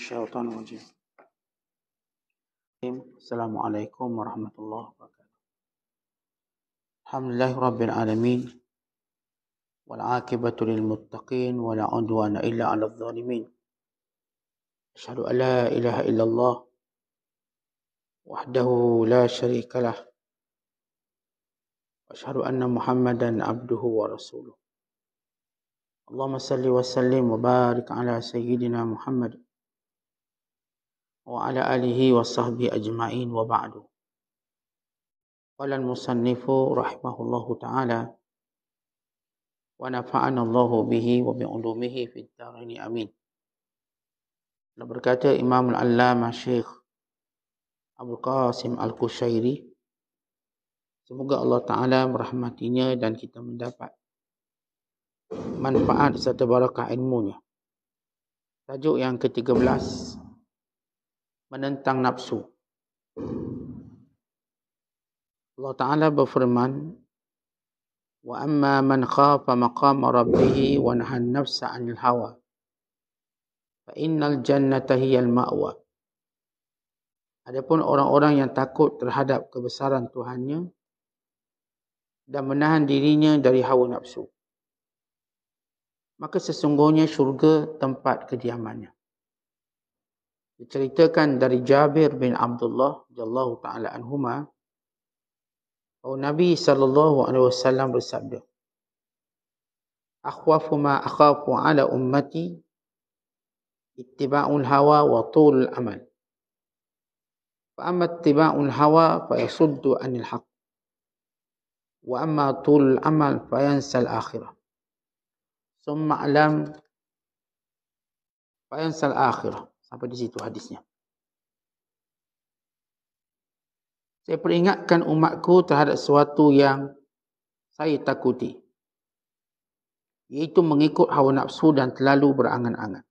الشيطان الرجيم السلام عليكم ورحمة الله وبركاته الحمد لله رب العالمين والعاقبة للمتقين ولا عدوان إلا على الظالمين أشهد أن لا إله إلا الله وحده لا شريك له أشهد أن محمدا عبده ورسوله اللهم صل وسلم وبارك على سيدنا محمد wa ala alihi wa sahbihi ajma'in wa ba'du. Qala al-musannifu rahimahullahu ta'ala wa nafa'an Allahu bihi wa bi 'ulumihi fid dharain amin. Dan berkata Imam Al-Allamah Syekh Abdul Qasim Al-Qushairi semoga Allah Taala merahmatinya dan kita mendapat manfaat serta barakah ilmunya. Tajuk yang ke-13 menentang nafsu. Allah Ta'ala berfirman, Wa amma man khafa maqama rabbihi wa nahan nafsa anil hawa. Fa innal jannata hiyal ma'wa. Adapun orang-orang yang takut terhadap kebesaran Tuhannya dan menahan dirinya dari hawa nafsu. Maka sesungguhnya syurga tempat kediamannya. diceritakan dari Jabir bin Abdullah radhiyallahu taala anhuma bahwa Nabi sallallahu alaihi wasallam bersabda Akhwafu ma akhafu ala ummati ittiba'ul hawa wa tul amal fa amma ittiba'ul hawa fa yasuddu anil haqq wa amma tul amal fa yansal akhirah summa alam fa yansal akhirah Apa di situ hadisnya. Saya peringatkan umatku terhadap sesuatu yang saya takuti. Iaitu mengikut hawa nafsu dan terlalu berangan-angan.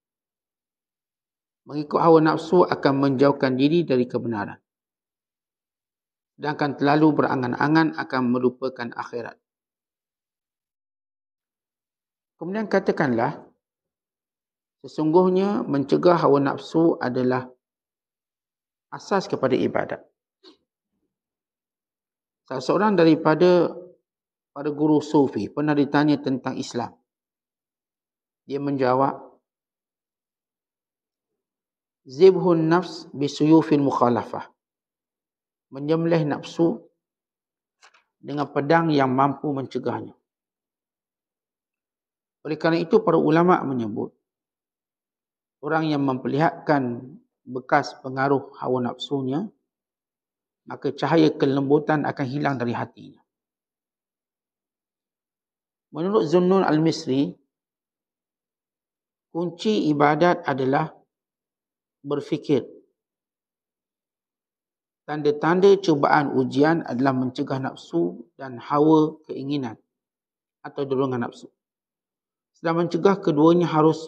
Mengikut hawa nafsu akan menjauhkan diri dari kebenaran. Sedangkan terlalu berangan-angan akan melupakan akhirat. Kemudian katakanlah, Sesungguhnya mencegah hawa nafsu adalah asas kepada ibadat. Salah seorang daripada para guru sufi pernah ditanya tentang Islam. Dia menjawab, Zibhun nafs bisuyufin mukhalafah. Menyemleh nafsu dengan pedang yang mampu mencegahnya. Oleh kerana itu, para ulama menyebut, orang yang memperlihatkan bekas pengaruh hawa nafsunya, maka cahaya kelembutan akan hilang dari hatinya. Menurut Zunnun Al-Misri, kunci ibadat adalah berfikir. Tanda-tanda cubaan ujian adalah mencegah nafsu dan hawa keinginan atau dorongan nafsu. Sedang mencegah keduanya harus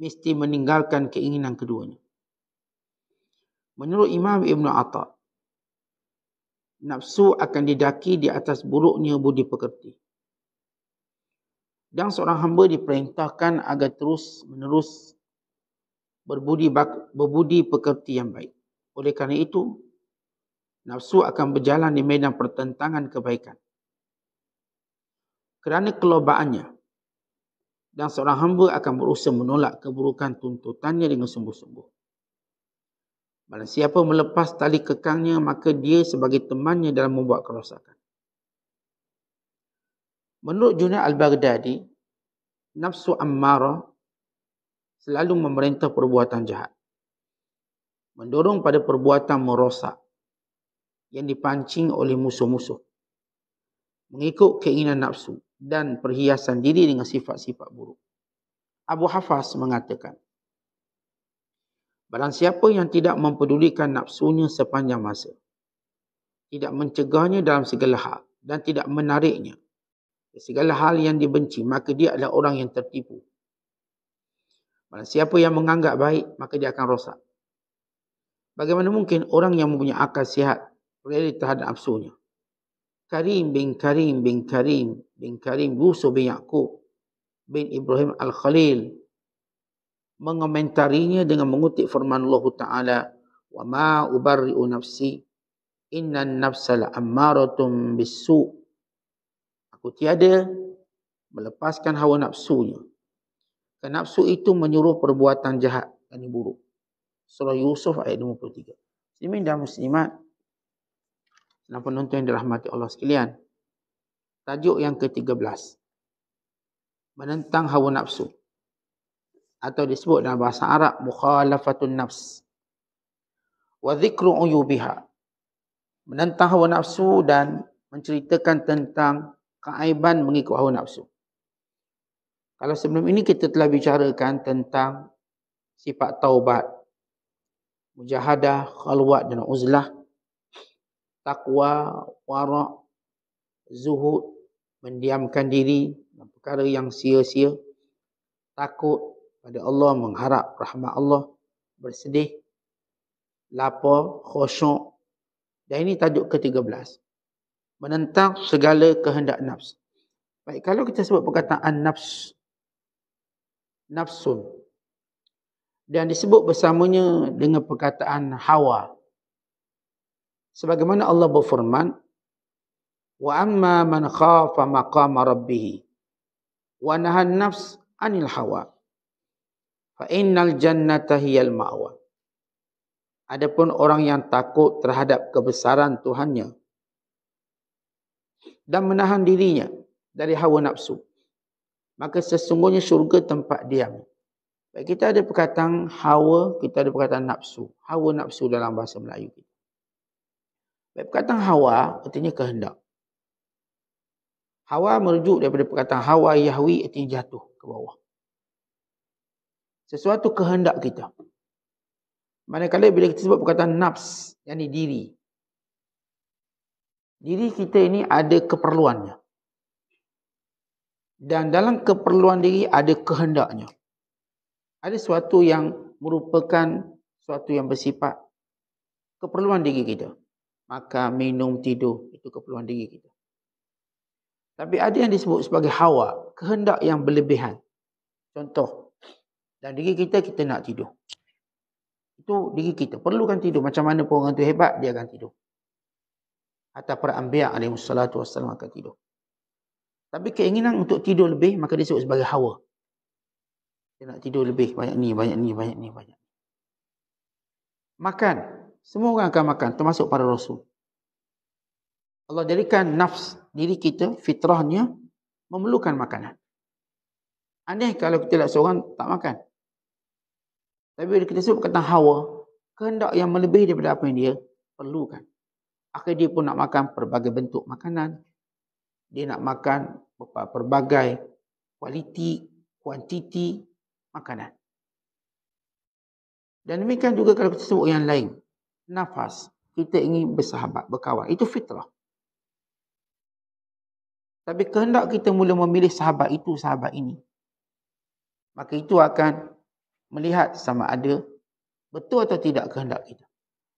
mesti meninggalkan keinginan keduanya. Menurut Imam Ibn Atta, nafsu akan didaki di atas buruknya budi pekerti. Dan seorang hamba diperintahkan agar terus menerus berbudi, bak- berbudi pekerti yang baik. Oleh kerana itu, nafsu akan berjalan di medan pertentangan kebaikan. Kerana kelobaannya, dan seorang hamba akan berusaha menolak keburukan tuntutannya dengan sungguh-sungguh. Bila siapa melepas tali kekangnya, maka dia sebagai temannya dalam membuat kerosakan. Menurut Junaid al-Baghdadi, nafsu ammarah selalu memerintah perbuatan jahat. Mendorong pada perbuatan merosak yang dipancing oleh musuh-musuh. Mengikut keinginan nafsu, dan perhiasan diri dengan sifat-sifat buruk. Abu Hafaz mengatakan, Barang siapa yang tidak mempedulikan nafsunya sepanjang masa, tidak mencegahnya dalam segala hal dan tidak menariknya segala hal yang dibenci, maka dia adalah orang yang tertipu. Barang siapa yang menganggap baik, maka dia akan rosak. Bagaimana mungkin orang yang mempunyai akal sihat, realita terhadap nafsunya, Karim bin Karim bin Karim bin Karim Yusuf bin Yaakub bin Ibrahim Al-Khalil mengomentarinya dengan mengutip firman Allah Ta'ala wa ma ubarri'u nafsi inna nafsa ammaratum bisu aku tiada melepaskan hawa nafsunya kerana nafsu itu menyuruh perbuatan jahat dan buruk Surah Yusuf ayat 23 Muslimin dan Muslimat dan penonton yang dirahmati Allah sekalian. Tajuk yang ke-13. Menentang hawa nafsu. Atau disebut dalam bahasa Arab, mukhalafatun nafs. Wa zikru uyubiha. Menentang hawa nafsu dan menceritakan tentang keaiban mengikut hawa nafsu. Kalau sebelum ini kita telah bicarakan tentang sifat taubat, mujahadah, khalwat dan uzlah, takwa, warak, zuhud, mendiamkan diri, perkara yang sia-sia, takut pada Allah, mengharap rahmat Allah, bersedih, lapar, khosyuk. Dan ini tajuk ke-13. Menentang segala kehendak nafs. Baik, kalau kita sebut perkataan nafs, nafsun, dan disebut bersamanya dengan perkataan hawa, sebagaimana Allah berfirman wa amma man khafa maqama rabbih wa nahan nafs anil hawa fa innal jannata hiyal ma'wa adapun orang yang takut terhadap kebesaran Tuhannya dan menahan dirinya dari hawa nafsu maka sesungguhnya syurga tempat diam kita ada perkataan hawa, kita ada perkataan nafsu. Hawa nafsu dalam bahasa Melayu kita. Baik, perkataan hawa artinya kehendak. Hawa merujuk daripada perkataan hawa yahwi artinya jatuh ke bawah. Sesuatu kehendak kita. Manakala bila kita sebut perkataan nafs, yakni diri. Diri kita ini ada keperluannya. Dan dalam keperluan diri ada kehendaknya. Ada sesuatu yang merupakan sesuatu yang bersifat keperluan diri kita makan, minum, tidur. Itu keperluan diri kita. Tapi ada yang disebut sebagai hawa. Kehendak yang berlebihan. Contoh. Dan diri kita, kita nak tidur. Itu diri kita. Perlukan tidur. Macam mana pun orang tu hebat, dia akan tidur. Atau para ambiak salatu wassalam akan tidur. Tapi keinginan untuk tidur lebih, maka disebut sebagai hawa. Kita nak tidur lebih. Banyak ni, banyak ni, banyak ni, banyak Makan. Semua orang akan makan termasuk para rasul. Allah jadikan nafs diri kita fitrahnya memerlukan makanan. Aneh kalau kita lihat seorang tak makan. Tapi bila kita sebut kata hawa, kehendak yang melebihi daripada apa yang dia perlukan. Akhirnya dia pun nak makan pelbagai bentuk makanan. Dia nak makan pelbagai kualiti, kuantiti makanan. Dan demikian juga kalau kita sebut yang lain nafas. Kita ingin bersahabat, berkawan. Itu fitrah. Tapi kehendak kita mula memilih sahabat itu, sahabat ini. Maka itu akan melihat sama ada betul atau tidak kehendak kita.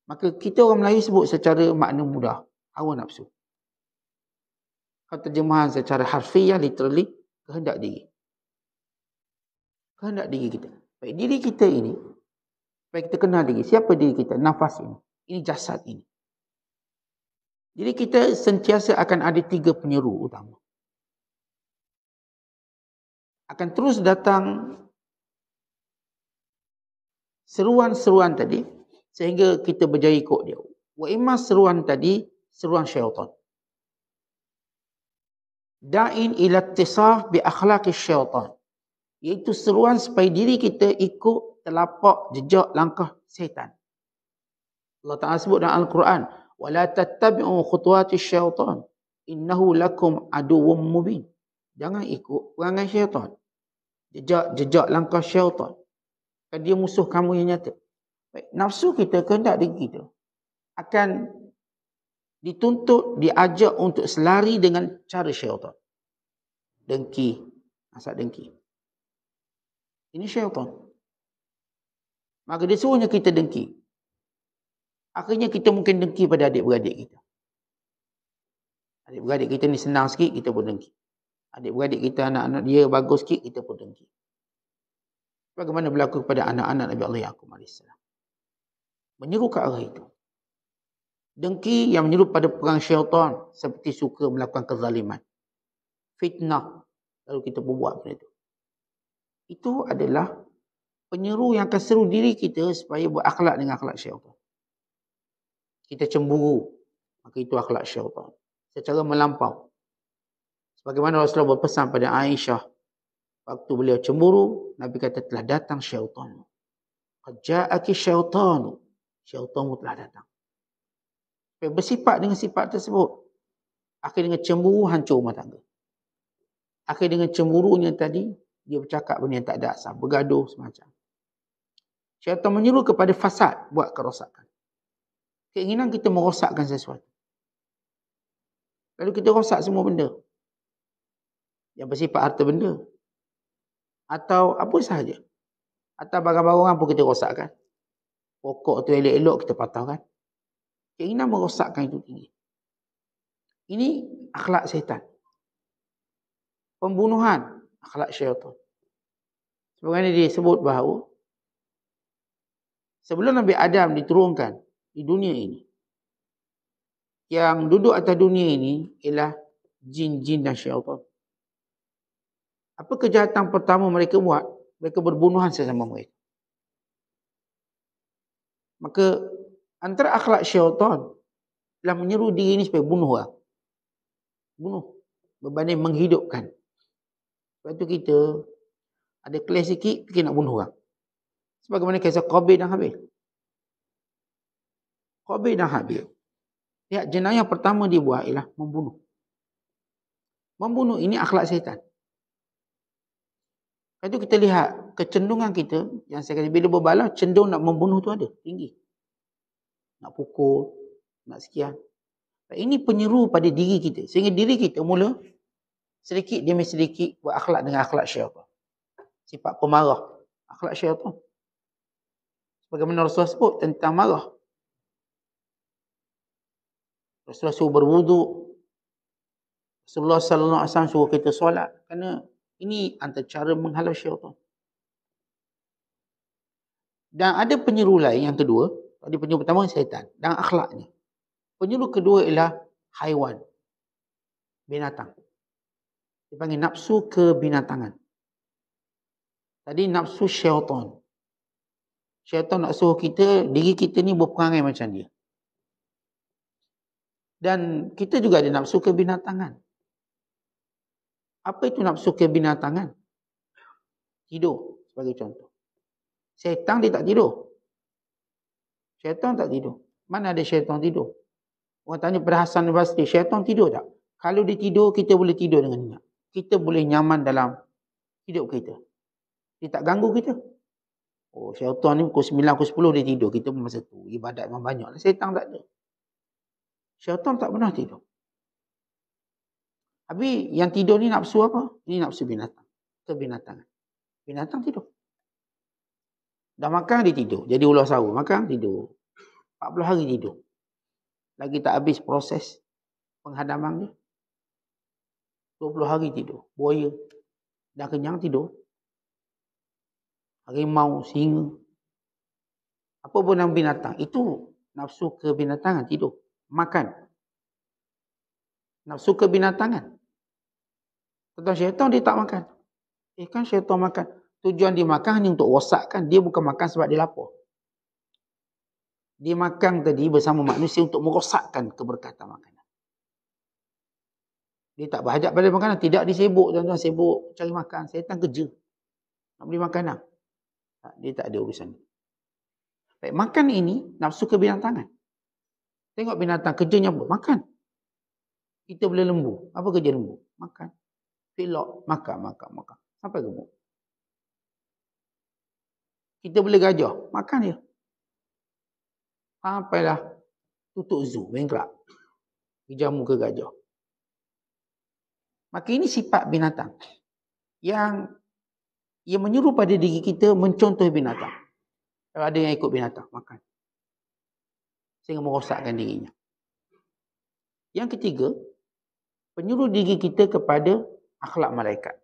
Maka kita orang Melayu sebut secara makna mudah. Hawa nafsu. Kalau terjemahan secara harfiah, literally, kehendak diri. Kehendak diri kita. Baik, diri kita ini Supaya kita kenal diri. Siapa diri kita? Nafas ini. Ini jasad ini. Jadi kita sentiasa akan ada tiga penyeru utama. Akan terus datang seruan-seruan tadi sehingga kita berjaya ikut dia. Wa imma seruan tadi, seruan syaitan. Da'in ila tisah bi akhlaki syaitan. Iaitu seruan supaya diri kita ikut telapak jejak langkah syaitan. Allah Taala sebut dalam Al-Quran, "Wa la tattabi'u khutuwati syaitan. Innahu lakum aduwwum mubin." Jangan ikut perangai syaitan. Jejak-jejak langkah syaitan. Kan dia musuh kamu yang nyata. Baik, nafsu kita kehendak diri kita akan dituntut, diajak untuk selari dengan cara syaitan. Dengki, asal dengki. Ini syaitan. Maka dia suruhnya kita dengki. Akhirnya kita mungkin dengki pada adik-beradik kita. Adik-beradik kita ni senang sikit, kita pun dengki. Adik-beradik kita, anak-anak dia bagus sikit, kita pun dengki. Bagaimana berlaku kepada anak-anak Nabi Allah Yaakum AS. Menyeru ke arah itu. Dengki yang menyeru pada perang syaitan. Seperti suka melakukan kezaliman. Fitnah. Lalu kita buat benda itu. Itu adalah penyeru yang akan seru diri kita supaya buat akhlak dengan akhlak syaitan. Kita cemburu. Maka itu akhlak syaitan. Secara melampau. Sebagaimana Rasulullah berpesan pada Aisyah. Waktu beliau cemburu, Nabi kata telah datang syaitan. Kajaki syaitan. Syaitan telah datang. Tapi bersifat dengan sifat tersebut. Akhir dengan cemburu, hancur rumah tangga. Akhir dengan cemburunya tadi, dia bercakap benda yang tak ada asal. Bergaduh semacam. Syaitan menyuruh kepada fasad buat kerosakan. Keinginan kita merosakkan sesuatu. Lalu kita rosak semua benda. Yang bersifat harta benda. Atau apa sahaja. Atau barang-barang pun kita rosakkan. Pokok tu elok-elok kita patahkan. Keinginan merosakkan itu tinggi. Ini akhlak syaitan. Pembunuhan akhlak syaitan. Sebenarnya dia sebut bahawa sebelum Nabi Adam diturunkan di dunia ini yang duduk atas dunia ini ialah jin-jin dan syaitan. Apa kejahatan pertama mereka buat? Mereka berbunuhan sesama mereka. Maka antara akhlak syaitan telah menyeru diri ini supaya bunuh orang. Bunuh. Berbanding menghidupkan. Sebab itu kita ada kelas sikit, kita nak bunuh orang. Sebagaimana kisah Qabir dan Habib. Qabir dan Habib. Ya, jenayah pertama dia buat ialah membunuh. Membunuh ini akhlak syaitan. Itu kita lihat kecendungan kita yang saya kata bila berbalah cendung nak membunuh tu ada tinggi. Nak pukul, nak sekian. Ini penyeru pada diri kita. Sehingga diri kita mula sedikit demi sedikit berakhlak dengan akhlak syaitan. Sifat pemarah. Akhlak syaitan. Bagaimana Rasulullah sebut tentang marah. Rasulullah suruh berwudu. Rasulullah sallallahu alaihi wasallam suruh kita solat kerana ini antara cara menghalau syaitan. Dan ada penyeru lain yang kedua. Tadi penyeru pertama syaitan dan akhlaknya. Penyeru kedua ialah haiwan. Binatang. Dipanggil nafsu kebinatangan. Tadi nafsu syaitan syaitan nak suruh kita, diri kita ni berperangai macam dia. Dan kita juga ada nafsu kebinatangan. Apa itu nafsu kebinatangan? Tidur, sebagai contoh. Syaitan dia tak tidur. Syaitan tak tidur. Mana ada syaitan tidur? Orang tanya pada Hassan Basri, syaitan tidur tak? Kalau dia tidur, kita boleh tidur dengan dia. Kita boleh nyaman dalam hidup kita. Dia tak ganggu kita. Oh, syaitan ni pukul sembilan, pukul sepuluh dia tidur. Kita pun masa tu. Ibadat memang banyak. Syaitan tak ada. Syaitan tak pernah tidur. Tapi yang tidur ni nafsu apa? Ini nafsu binatang. Itu binatang. Binatang tidur. Dah makan, dia tidur. Jadi ular sawa. Makan, tidur. 40 hari tidur. Lagi tak habis proses penghadaman dia. 20 hari tidur. Buaya. Dah kenyang, tidur harimau, singa. Apa pun nama binatang. Itu nafsu kebinatangan tidur. Makan. Nafsu kebinatangan. Tentang syaitan dia tak makan. Eh kan syaitan makan. Tujuan dia makan hanya untuk rosakkan. Dia bukan makan sebab dia lapar. Dia makan tadi bersama manusia untuk merosakkan keberkatan makanan. Dia tak berhajat pada makanan. Tidak disibuk. Tuan-tuan sibuk cari makan. Syaitan kerja. Nak beli makanan. Dia tak ada urusan. Baik, makan ini nafsu kebinatangan. Tengok binatang kerjanya apa? Makan. Kita boleh lembu. Apa kerja lembu? Makan. Pilok. Makan, makan, makan. Sampai gemuk. Kita boleh gajah. Makan dia. Sampai dah. Tutup zoo. Bengkrak. Hijau muka gajah. Maka ini sifat binatang. Yang ia menyuruh pada diri kita mencontoh binatang. Kalau ada yang ikut binatang, makan. Sehingga merosakkan dirinya. Yang ketiga, penyuruh diri kita kepada akhlak malaikat.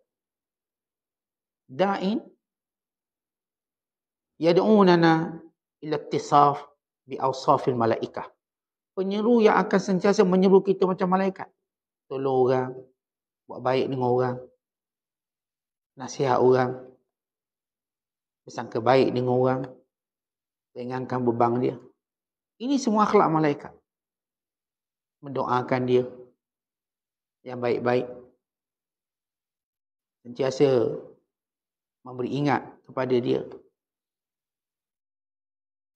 Da'in yad'unana ila tisaf bi malaikah. Penyeru yang akan sentiasa menyeru kita macam malaikat. Tolong orang, buat baik dengan orang, nasihat orang, Sangka baik dengan orang. Ringankan bebang dia. Ini semua akhlak malaikat. Mendoakan dia. Yang baik-baik. Sentiasa memberi ingat kepada dia.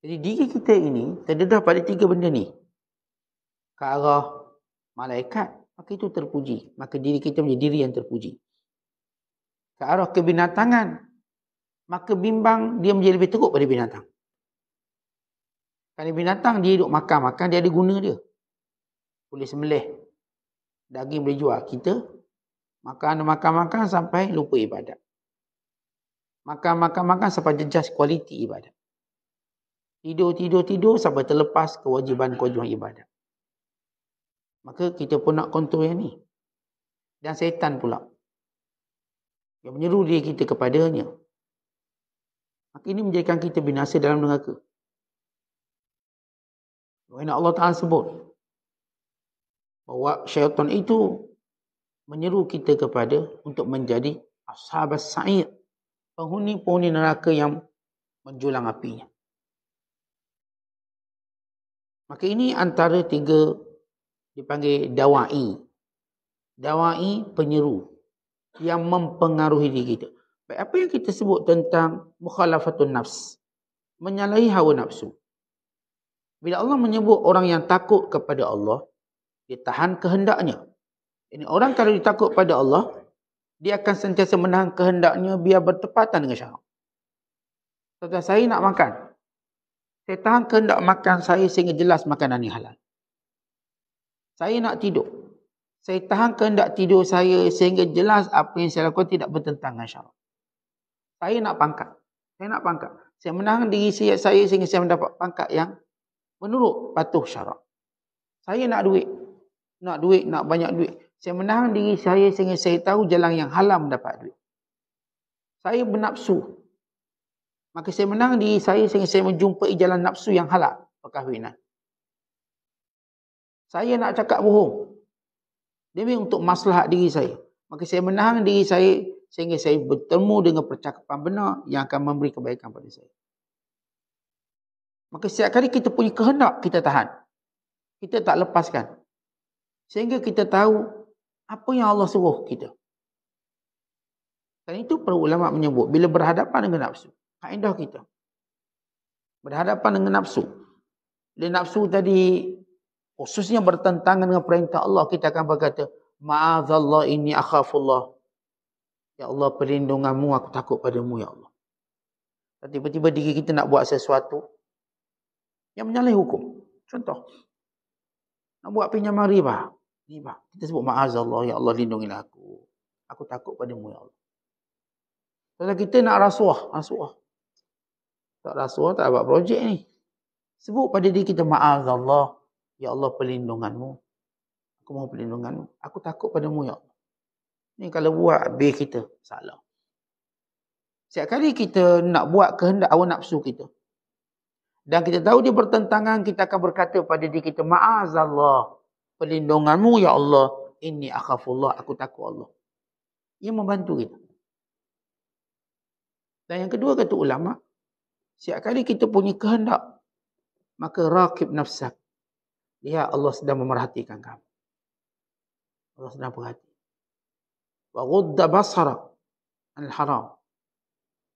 Jadi diri kita ini terdedah pada tiga benda ni. Ke arah malaikat, maka itu terpuji. Maka diri kita menjadi diri yang terpuji. Ke arah kebinatangan, maka bimbang dia menjadi lebih teruk pada binatang. Kerana binatang dia duduk makan-makan, dia ada guna dia. Boleh semelih. Daging boleh jual. Kita makan-makan-makan sampai lupa ibadat. Makan-makan-makan sampai jejas kualiti ibadat. Tidur-tidur-tidur sampai terlepas kewajiban-kewajiban ibadat. Maka kita pun nak kontrol yang ni. Dan setan pula. Yang menyeru diri kita kepadanya. Maka ini menjadikan kita binasa dalam neraka. Bagaimana Allah Ta'ala sebut. Bahawa syaitan itu menyeru kita kepada untuk menjadi ashabas sa'id. Penghuni-penghuni neraka yang menjulang apinya. Maka ini antara tiga dipanggil dawai. Dawai penyeru yang mempengaruhi diri kita. Baik apa yang kita sebut tentang mukhalafatun nafs. Menyalahi hawa nafsu. Bila Allah menyebut orang yang takut kepada Allah, ditahan kehendaknya. Ini orang kalau ditakut pada Allah, dia akan sentiasa menahan kehendaknya biar bertepatan dengan syarak. Tentu saya nak makan. Saya tahan kehendak makan saya sehingga jelas makanan ini halal. Saya nak tidur. Saya tahan kehendak tidur saya sehingga jelas apa yang saya lakukan tidak bertentangan syarak. Saya nak pangkat. Saya nak pangkat. Saya menang diri saya, saya sehingga saya mendapat pangkat yang menurut patuh syarak. Saya nak duit. Nak duit, nak banyak duit. Saya menahan diri saya sehingga saya tahu jalan yang halal mendapat duit. Saya bernafsu. Maka saya menahan diri saya sehingga saya menjumpai jalan nafsu yang halal. Perkahwinan. Saya nak cakap bohong. Demi untuk maslahat diri saya. Maka saya menahan diri saya sehingga saya bertemu dengan percakapan benar yang akan memberi kebaikan pada saya. Maka setiap kali kita punya kehendak, kita tahan. Kita tak lepaskan. Sehingga kita tahu apa yang Allah suruh kita. Dan itu perlu ulama menyebut. Bila berhadapan dengan nafsu, kaedah kita. Berhadapan dengan nafsu. Bila nafsu tadi khususnya bertentangan dengan perintah Allah, kita akan berkata, Ma'azallah ini akhafullah. Ya Allah, perlindunganmu, aku takut padamu, Ya Allah. Tiba-tiba diri kita nak buat sesuatu yang menyalahi hukum. Contoh, nak buat pinjaman riba. riba, kita sebut ma'az Allah, Ya Allah, lindungilah aku. Aku takut padamu, Ya Allah. Kalau kita nak rasuah, rasuah. Tak rasuah, tak buat projek ni. Sebut pada diri kita, ma'az Allah, Ya Allah, perlindunganmu. Aku mahu perlindunganmu. Aku takut padamu, Ya Allah. Ni kalau buat habis kita salah. Setiap kali kita nak buat kehendak awal nafsu kita. Dan kita tahu dia bertentangan, kita akan berkata pada diri kita, Ma'azallah, pelindunganmu ya Allah, ini akhafullah, aku takut Allah. Ia membantu kita. Dan yang kedua kata ulama, setiap kali kita punya kehendak, maka rakib nafsak. Lihat Allah sedang memerhatikan kamu. Allah sedang perhatikan wa ghudda basara anil haram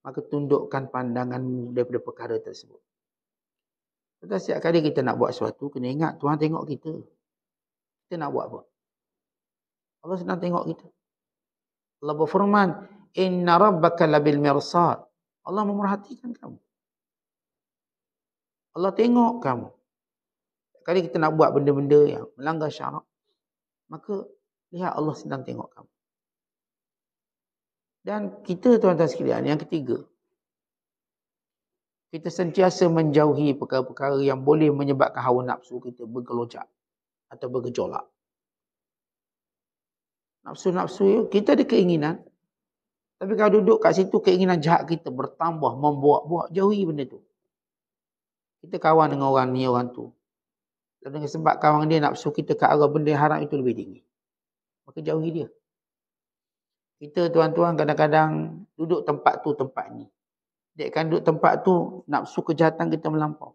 maka tundukkan pandanganmu daripada perkara tersebut Setiap setiap kali kita nak buat sesuatu kena ingat Tuhan tengok kita kita nak buat apa Allah sedang tengok kita Allah berfirman inna rabbaka labil mirsad Allah memerhatikan kamu Allah tengok kamu kali kita nak buat benda-benda yang melanggar syarak maka lihat Allah sedang tengok kamu dan kita tuan-tuan sekalian, yang ketiga. Kita sentiasa menjauhi perkara-perkara yang boleh menyebabkan hawa nafsu kita bergelojak atau bergejolak. Nafsu-nafsu itu, ya, kita ada keinginan. Tapi kalau duduk kat situ, keinginan jahat kita bertambah, membuat-buat, jauhi benda tu. Kita kawan dengan orang ni, orang tu. Dan dengan sebab kawan dia, nafsu kita ke arah benda haram itu lebih tinggi. Maka jauhi dia kita tuan-tuan kadang-kadang duduk tempat tu tempat ni. Dekkan duduk tempat tu nafsu kejahatan kita melampau.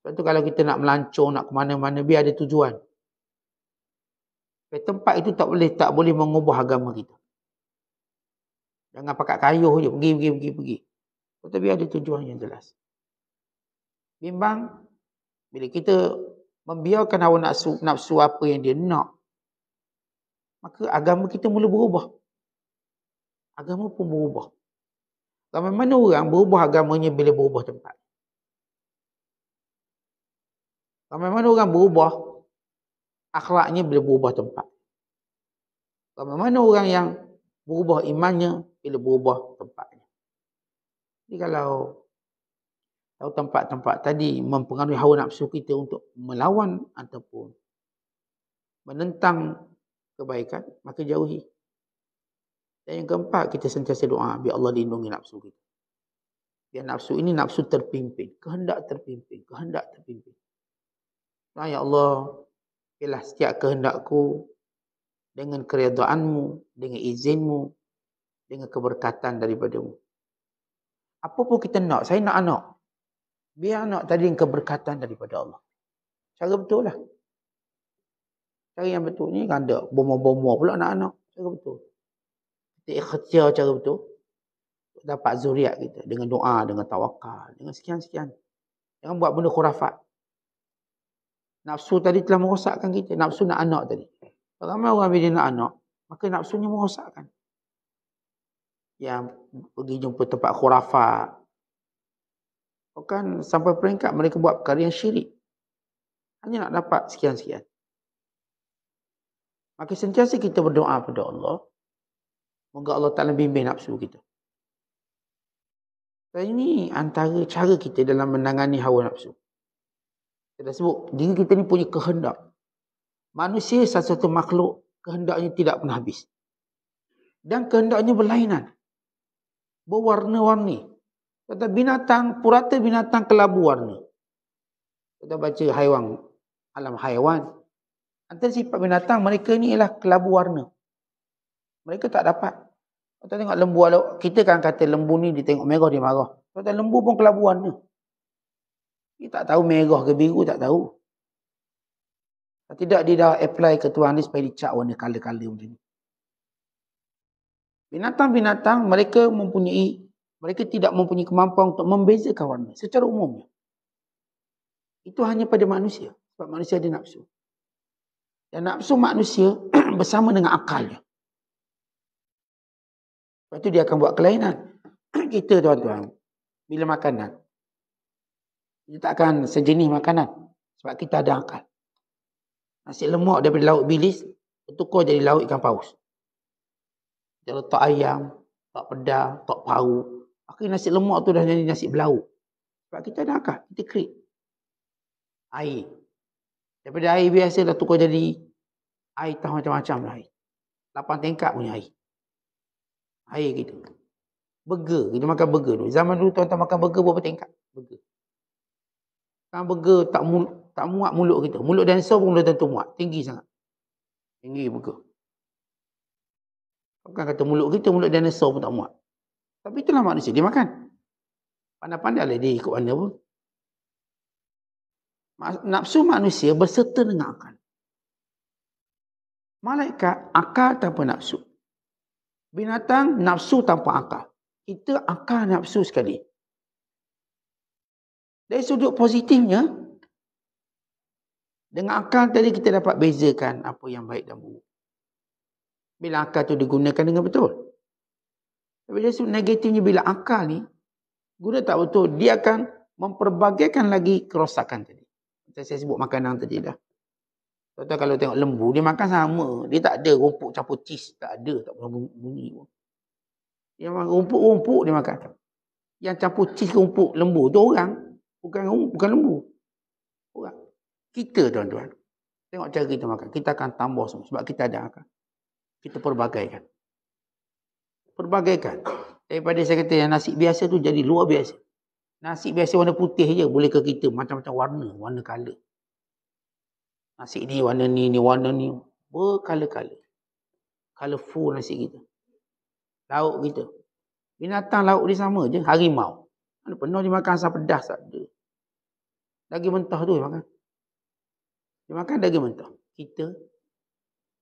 Sebab tu kalau kita nak melancong, nak ke mana-mana, biar ada tujuan. Tempat itu tak boleh tak boleh mengubah agama kita. Jangan pakai kayuh je, pergi, pergi, pergi, pergi. Tapi ada tujuan yang jelas. Bimbang, bila kita membiarkan awak nafsu, nafsu apa yang dia nak, maka agama kita mula berubah. Agama pun berubah. Ramai mana orang berubah agamanya bila berubah tempat? Ramai mana orang berubah akhlaknya bila berubah tempat? Ramai mana orang yang berubah imannya bila berubah tempatnya? Jadi kalau tahu tempat-tempat tadi mempengaruhi hawa nafsu kita untuk melawan ataupun menentang kebaikan, maka jauhi. Dan yang keempat, kita sentiasa doa, biar Allah lindungi nafsu kita. Biar nafsu ini nafsu terpimpin. Kehendak terpimpin. Kehendak terpimpin. Nah, ya Allah, ialah setiap kehendakku dengan keredaanmu, dengan izinmu, dengan keberkatan daripadamu. Apa pun kita nak, saya nak anak. Biar anak tadi yang keberkatan daripada Allah. Cara betul lah. Cara yang betul ni kan ada bomo-bomo pula anak-anak. Cara betul. Kita ikhtiar cara betul. Dapat zuriat kita dengan doa, dengan tawakal, dengan sekian-sekian. Jangan buat benda khurafat. Nafsu tadi telah merosakkan kita. Nafsu nak anak tadi. Ramai orang bila nak anak, maka nafsunya merosakkan. Yang pergi jumpa tempat khurafat. Bukan sampai peringkat mereka buat perkara yang syirik. Hanya nak dapat sekian-sekian. Maka sentiasa kita berdoa pada Allah. Moga Allah Ta'ala bimbing nafsu kita. Dan ini antara cara kita dalam menangani hawa nafsu. Kita dah sebut, diri kita ni punya kehendak. Manusia satu-satu makhluk, kehendaknya tidak pernah habis. Dan kehendaknya berlainan. Berwarna-warni. Kata binatang, purata binatang kelabu warna. Kita baca haiwan, alam haiwan, Antara sifat binatang mereka ni ialah kelabu warna. Mereka tak dapat. Kita tengok lembu, kita kan kata lembu ni dia tengok merah dia marah. Kata lembu pun kelabu warna. Dia tak tahu merah ke biru, tak tahu. Tidak dia dah apply ke tuan ni supaya dicak warna kala-kala macam ni. Binatang-binatang mereka mempunyai, mereka tidak mempunyai kemampuan untuk membezakan warna secara umumnya. Itu hanya pada manusia. Sebab manusia ada nafsu. Dan nafsu manusia bersama dengan akalnya. Lepas tu dia akan buat kelainan. Kita tuan-tuan, bila makanan, kita tak akan sejenis makanan. Sebab kita ada akal. Nasi lemak daripada laut bilis, bertukar jadi laut ikan paus. Dia letak ayam, tak peda, tak pau. Akhirnya nasi lemak tu dah jadi nasi belau. Sebab kita ada akal, kita krik. Air, Daripada air biasa dah tukar jadi air tahu macam-macam lah air. Lapan tingkat punya air. Air gitu. Burger. Kita makan burger tu. Zaman dulu tuan-tuan makan burger berapa tingkat? Burger. Kan burger tak mul tak muak mulut kita. Mulut dancer pun belum tentu muak. Tinggi sangat. Tinggi burger. Bukan kata mulut kita, mulut dinosaur pun tak muak. Tapi itulah manusia. Dia makan. Pandai-pandai lah dia ikut mana pun. Nafsu manusia berserta dengan akal. Malaikat, akal tanpa nafsu. Binatang, nafsu tanpa akal. Itu akal nafsu sekali. Dari sudut positifnya, dengan akal tadi kita dapat bezakan apa yang baik dan buruk. Bila akal tu digunakan dengan betul. Tapi dari sudut negatifnya, bila akal ni guna tak betul, dia akan memperbagaikan lagi kerosakan tadi. Macam saya sebut makanan tadi dah. tuan kalau tengok lembu, dia makan sama. Dia tak ada rumput campur cheese. Tak ada. Tak pernah bunyi pun. Dia makan rumput-rumput dia makan. Yang campur cheese rumput lembu tu orang. Bukan bukan lembu. Orang. Kita tuan-tuan. Tengok cara kita makan. Kita akan tambah semua. Sebab kita ada akan. Kita perbagaikan. Perbagaikan. Daripada saya kata yang nasi biasa tu jadi luar biasa. Nasi biasa warna putih je boleh ke kita macam-macam warna, warna color. Nasi ni warna ni, ni warna ni, berkala-kala. Colorful nasi kita. Lauk kita. Binatang lauk dia sama je, harimau. Mana penuh dia makan asam pedas tak ada. Daging mentah tu dia makan. Dia makan daging mentah. Kita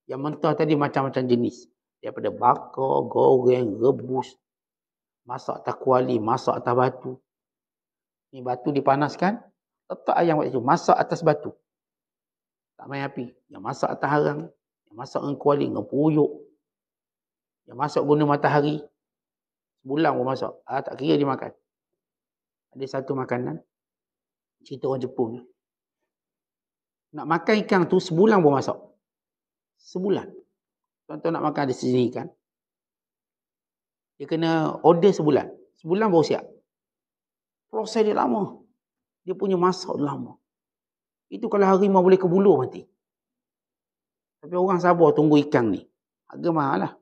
yang mentah tadi macam-macam jenis. Daripada bakar, goreng, rebus, masak tak kuali, masak tak batu. Ini batu dipanaskan, letak ayam buat itu masak atas batu. Tak main api. Yang masak atas harang, yang masak dengan kuali, dengan puyuk. Yang masak guna matahari. Sebulan pun masak. Ah, tak kira dia makan. Ada satu makanan. Cerita orang Jepun. Nak makan ikan tu sebulan pun masak. Sebulan. Contoh nak makan ada sejenis ikan. Dia kena order sebulan. Sebulan baru siap. Proses dia lama. Dia punya masa lama. Itu kalau harimau boleh kebulur nanti. Tapi orang sabar tunggu ikan ni. Harga mahal lah.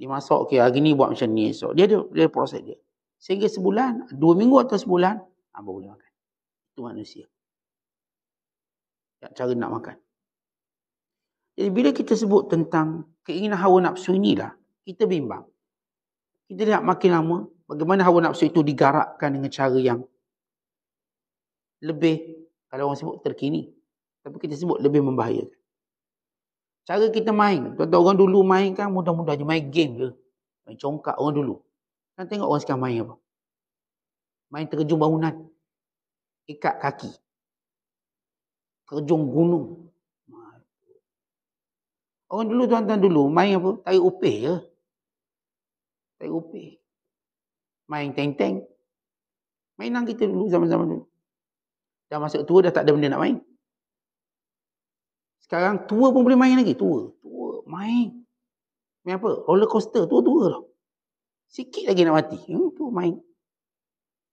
Dia masak, okay, hari ni buat macam ni esok. Dia ada, dia proses dia. Sehingga sebulan, dua minggu atau sebulan, abang ah, boleh makan. Itu manusia. Tak cara nak makan. Jadi bila kita sebut tentang keinginan hawa nafsu inilah, kita bimbang. Kita lihat makin lama, bagaimana hawa nafsu itu digarakkan dengan cara yang lebih kalau orang sebut terkini tapi kita sebut lebih membahayakan cara kita main contoh orang dulu main kan mudah-mudah je main game ke main congkak orang dulu kan tengok orang sekarang main apa main terjun bangunan ikat kaki terjun gunung Orang dulu tuan-tuan dulu main apa? Tarik upih je. Ya? Tarik upih main teng-teng. Mainan kita dulu zaman-zaman dulu. Dah masuk tua dah tak ada benda nak main. Sekarang tua pun boleh main lagi. Tua. Tua. Main. Main apa? Roller coaster. Tua-tua lah. Sikit lagi nak mati. Hmm, tua main.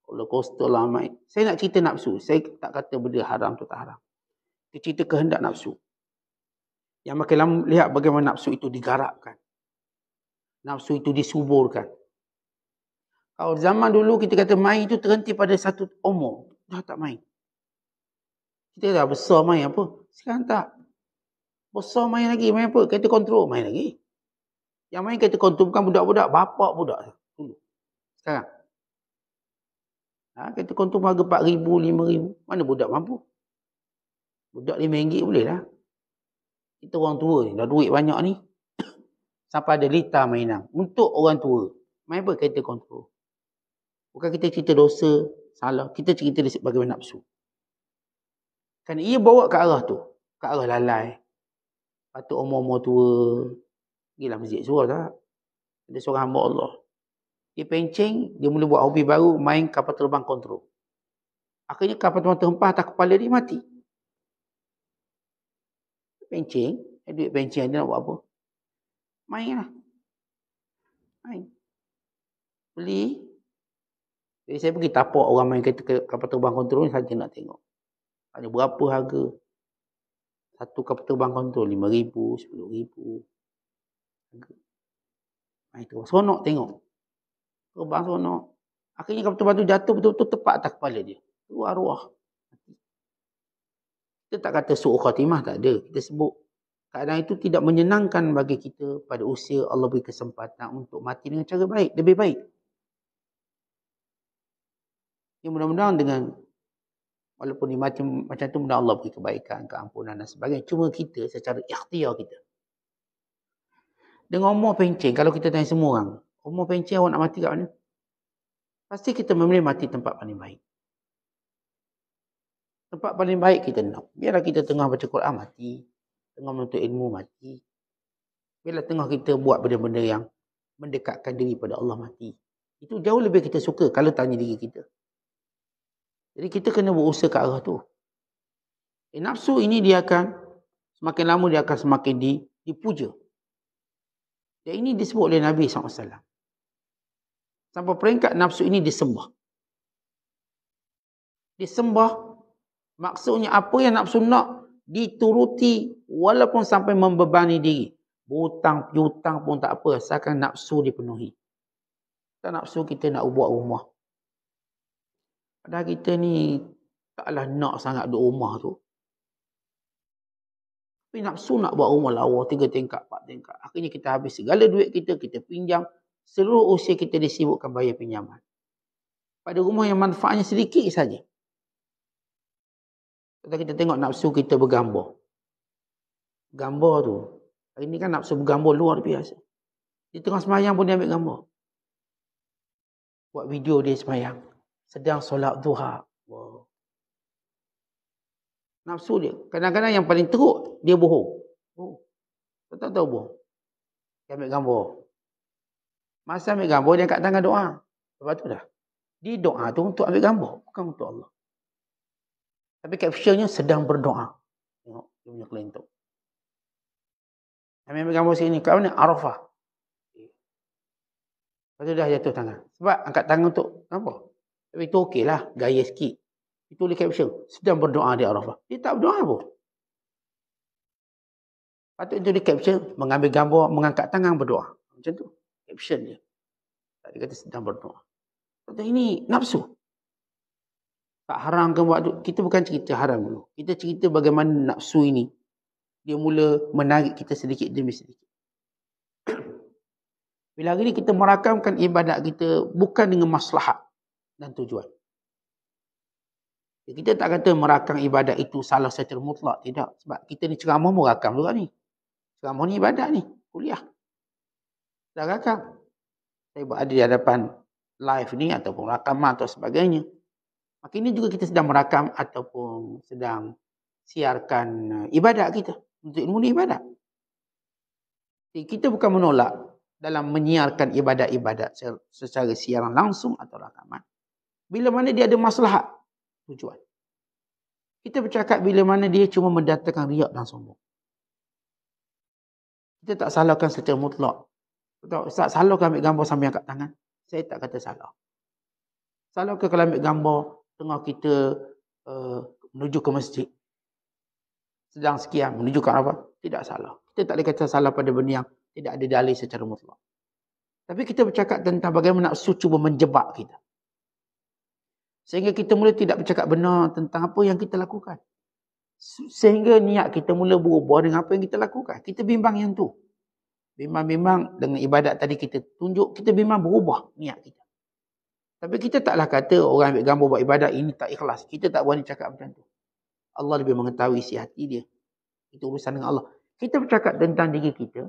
Roller coaster lah main. Saya nak cerita nafsu. Saya tak kata benda haram tu tak haram. Kita cerita kehendak nafsu. Yang makin lama lihat bagaimana nafsu itu digarapkan. Nafsu itu disuburkan. Kalau zaman dulu kita kata main itu terhenti pada satu umur. Dah tak main. Kita dah besar main apa? Sekarang tak. Besar main lagi. Main apa? Kereta kontrol main lagi. Yang main kereta kontrol bukan budak-budak. Bapak budak. Dulu. Sekarang. Ha, kereta kontrol harga RM4,000, RM5,000. Mana budak mampu? Budak RM5 boleh lah. Kita orang tua ni. Dah duit banyak ni. Sampai ada lita mainan. Untuk orang tua. Main apa kereta kontrol? Bukan kita cerita dosa, salah. Kita cerita dia bagaimana nafsu. Kan ia bawa ke arah tu. Ke arah lalai. Patut umur-umur tua. gila masjid surah tak? Ada seorang hamba Allah. Dia pencing, dia mula buat hobi baru, main kapal terbang kontrol. Akhirnya kapal terbang terhempah atas kepala dia mati. Pencing, dia eh, duit pencing dia nak buat apa? Main lah. Main. Beli, jadi saya pergi tapak orang main kereta kapal terbang kontrol ni saja nak tengok. Ada berapa harga? Satu kapal terbang kontrol RM5,000, RM10,000. Itu tu. Seronok tengok. Terbang sonok Akhirnya kapal terbang tu jatuh betul-betul tepat atas kepala dia. Tu arwah. Kita tak kata suruh khatimah tak ada. Kita sebut keadaan itu tidak menyenangkan bagi kita pada usia Allah beri kesempatan untuk mati dengan cara baik. Lebih baik. Ya mudah-mudahan dengan walaupun macam macam tu mudah Allah beri kebaikan, keampunan dan sebagainya. Cuma kita secara ikhtiar kita. Dengan umur pencing, kalau kita tanya semua orang, umur pencing awak nak mati kat mana? Pasti kita memilih mati tempat paling baik. Tempat paling baik kita nak. Biarlah kita tengah baca Quran mati. Tengah menuntut ilmu mati. Biarlah tengah kita buat benda-benda yang mendekatkan diri pada Allah mati. Itu jauh lebih kita suka kalau tanya diri kita. Jadi kita kena berusaha ke arah tu. Eh, nafsu ini dia akan semakin lama dia akan semakin di, dipuja. Dan ini disebut oleh Nabi SAW. Sampai peringkat nafsu ini disembah. Disembah maksudnya apa yang nafsu nak dituruti walaupun sampai membebani diri. hutang piutang pun tak apa. Asalkan nafsu dipenuhi. Tak nafsu kita nak buat rumah. Padahal kita ni taklah nak sangat duduk rumah tu. Tapi nafsu nak buat rumah lawa, tiga tingkat, empat tingkat. Akhirnya kita habis segala duit kita, kita pinjam. Seluruh usia kita disibukkan bayar pinjaman. Pada rumah yang manfaatnya sedikit saja. Kita kita tengok nafsu kita bergambar. Gambar tu. Hari ini kan nafsu bergambar luar biasa. Di tengah semayang pun dia ambil gambar. Buat video dia semayang sedang solat duha. Wow. Nafsu dia. Kadang-kadang yang paling teruk, dia bohong. Oh. Tak tahu, tahu bohong. Dia ambil gambar. Masa ambil gambar, dia angkat tangan doa. Lepas tu dah. Di doa tu untuk ambil gambar. Bukan untuk Allah. Tapi captionnya sedang berdoa. Tengok, dia punya kelentuk. Kami ambil gambar sini. Kat mana? Arafah. Eh. Lepas tu dah jatuh tangan. Sebab angkat tangan untuk gambar. Tapi itu okey lah. Gaya sikit. Itu boleh caption. Sedang berdoa di Arafah. Dia tak berdoa pun. Patut itu dia caption. Mengambil gambar, mengangkat tangan, berdoa. Macam tu. Caption dia. Tak dia kata sedang berdoa. Kata ini nafsu. Tak haram ke buat tu. Kita bukan cerita haram dulu. Kita cerita bagaimana nafsu ini. Dia mula menarik kita sedikit demi sedikit. Bila hari ini kita merakamkan ibadat kita bukan dengan maslahat dan tujuan. Ya, kita tak kata merakang ibadat itu salah secara mutlak. Tidak. Sebab kita ni ceramah merakang juga ni. Ceramah ni ibadat ni. Kuliah. Dah rakam. Saya berada di hadapan live ni ataupun rakaman atau sebagainya. Maka ini juga kita sedang merakam ataupun sedang siarkan eh, ibadat kita. Untuk ilmu ni ibadat. Jadi kita bukan menolak dalam menyiarkan ibadat-ibadat secara siaran langsung atau rakaman. Bila mana dia ada masalah, tujuan. Kita bercakap bila mana dia cuma mendatangkan riak dan sombong. Kita tak salahkan secara mutlak. Tahu, Ustaz, salahkan ambil gambar sambil angkat tangan. Saya tak kata salah. Salahkan kalau ambil gambar tengah kita uh, menuju ke masjid. Sedang sekian menuju ke apa? Tidak salah. Kita tak boleh kata salah pada benda yang tidak ada dalil secara mutlak. Tapi kita bercakap tentang bagaimana nafsu cuba menjebak kita. Sehingga kita mula tidak bercakap benar tentang apa yang kita lakukan. Sehingga niat kita mula berubah dengan apa yang kita lakukan. Kita bimbang yang tu. Bimbang-bimbang dengan ibadat tadi kita tunjuk, kita bimbang berubah niat kita. Tapi kita taklah kata orang ambil gambar buat ibadat ini tak ikhlas. Kita tak boleh cakap macam tu. Allah lebih mengetahui isi hati dia. Itu urusan dengan Allah. Kita bercakap tentang diri kita.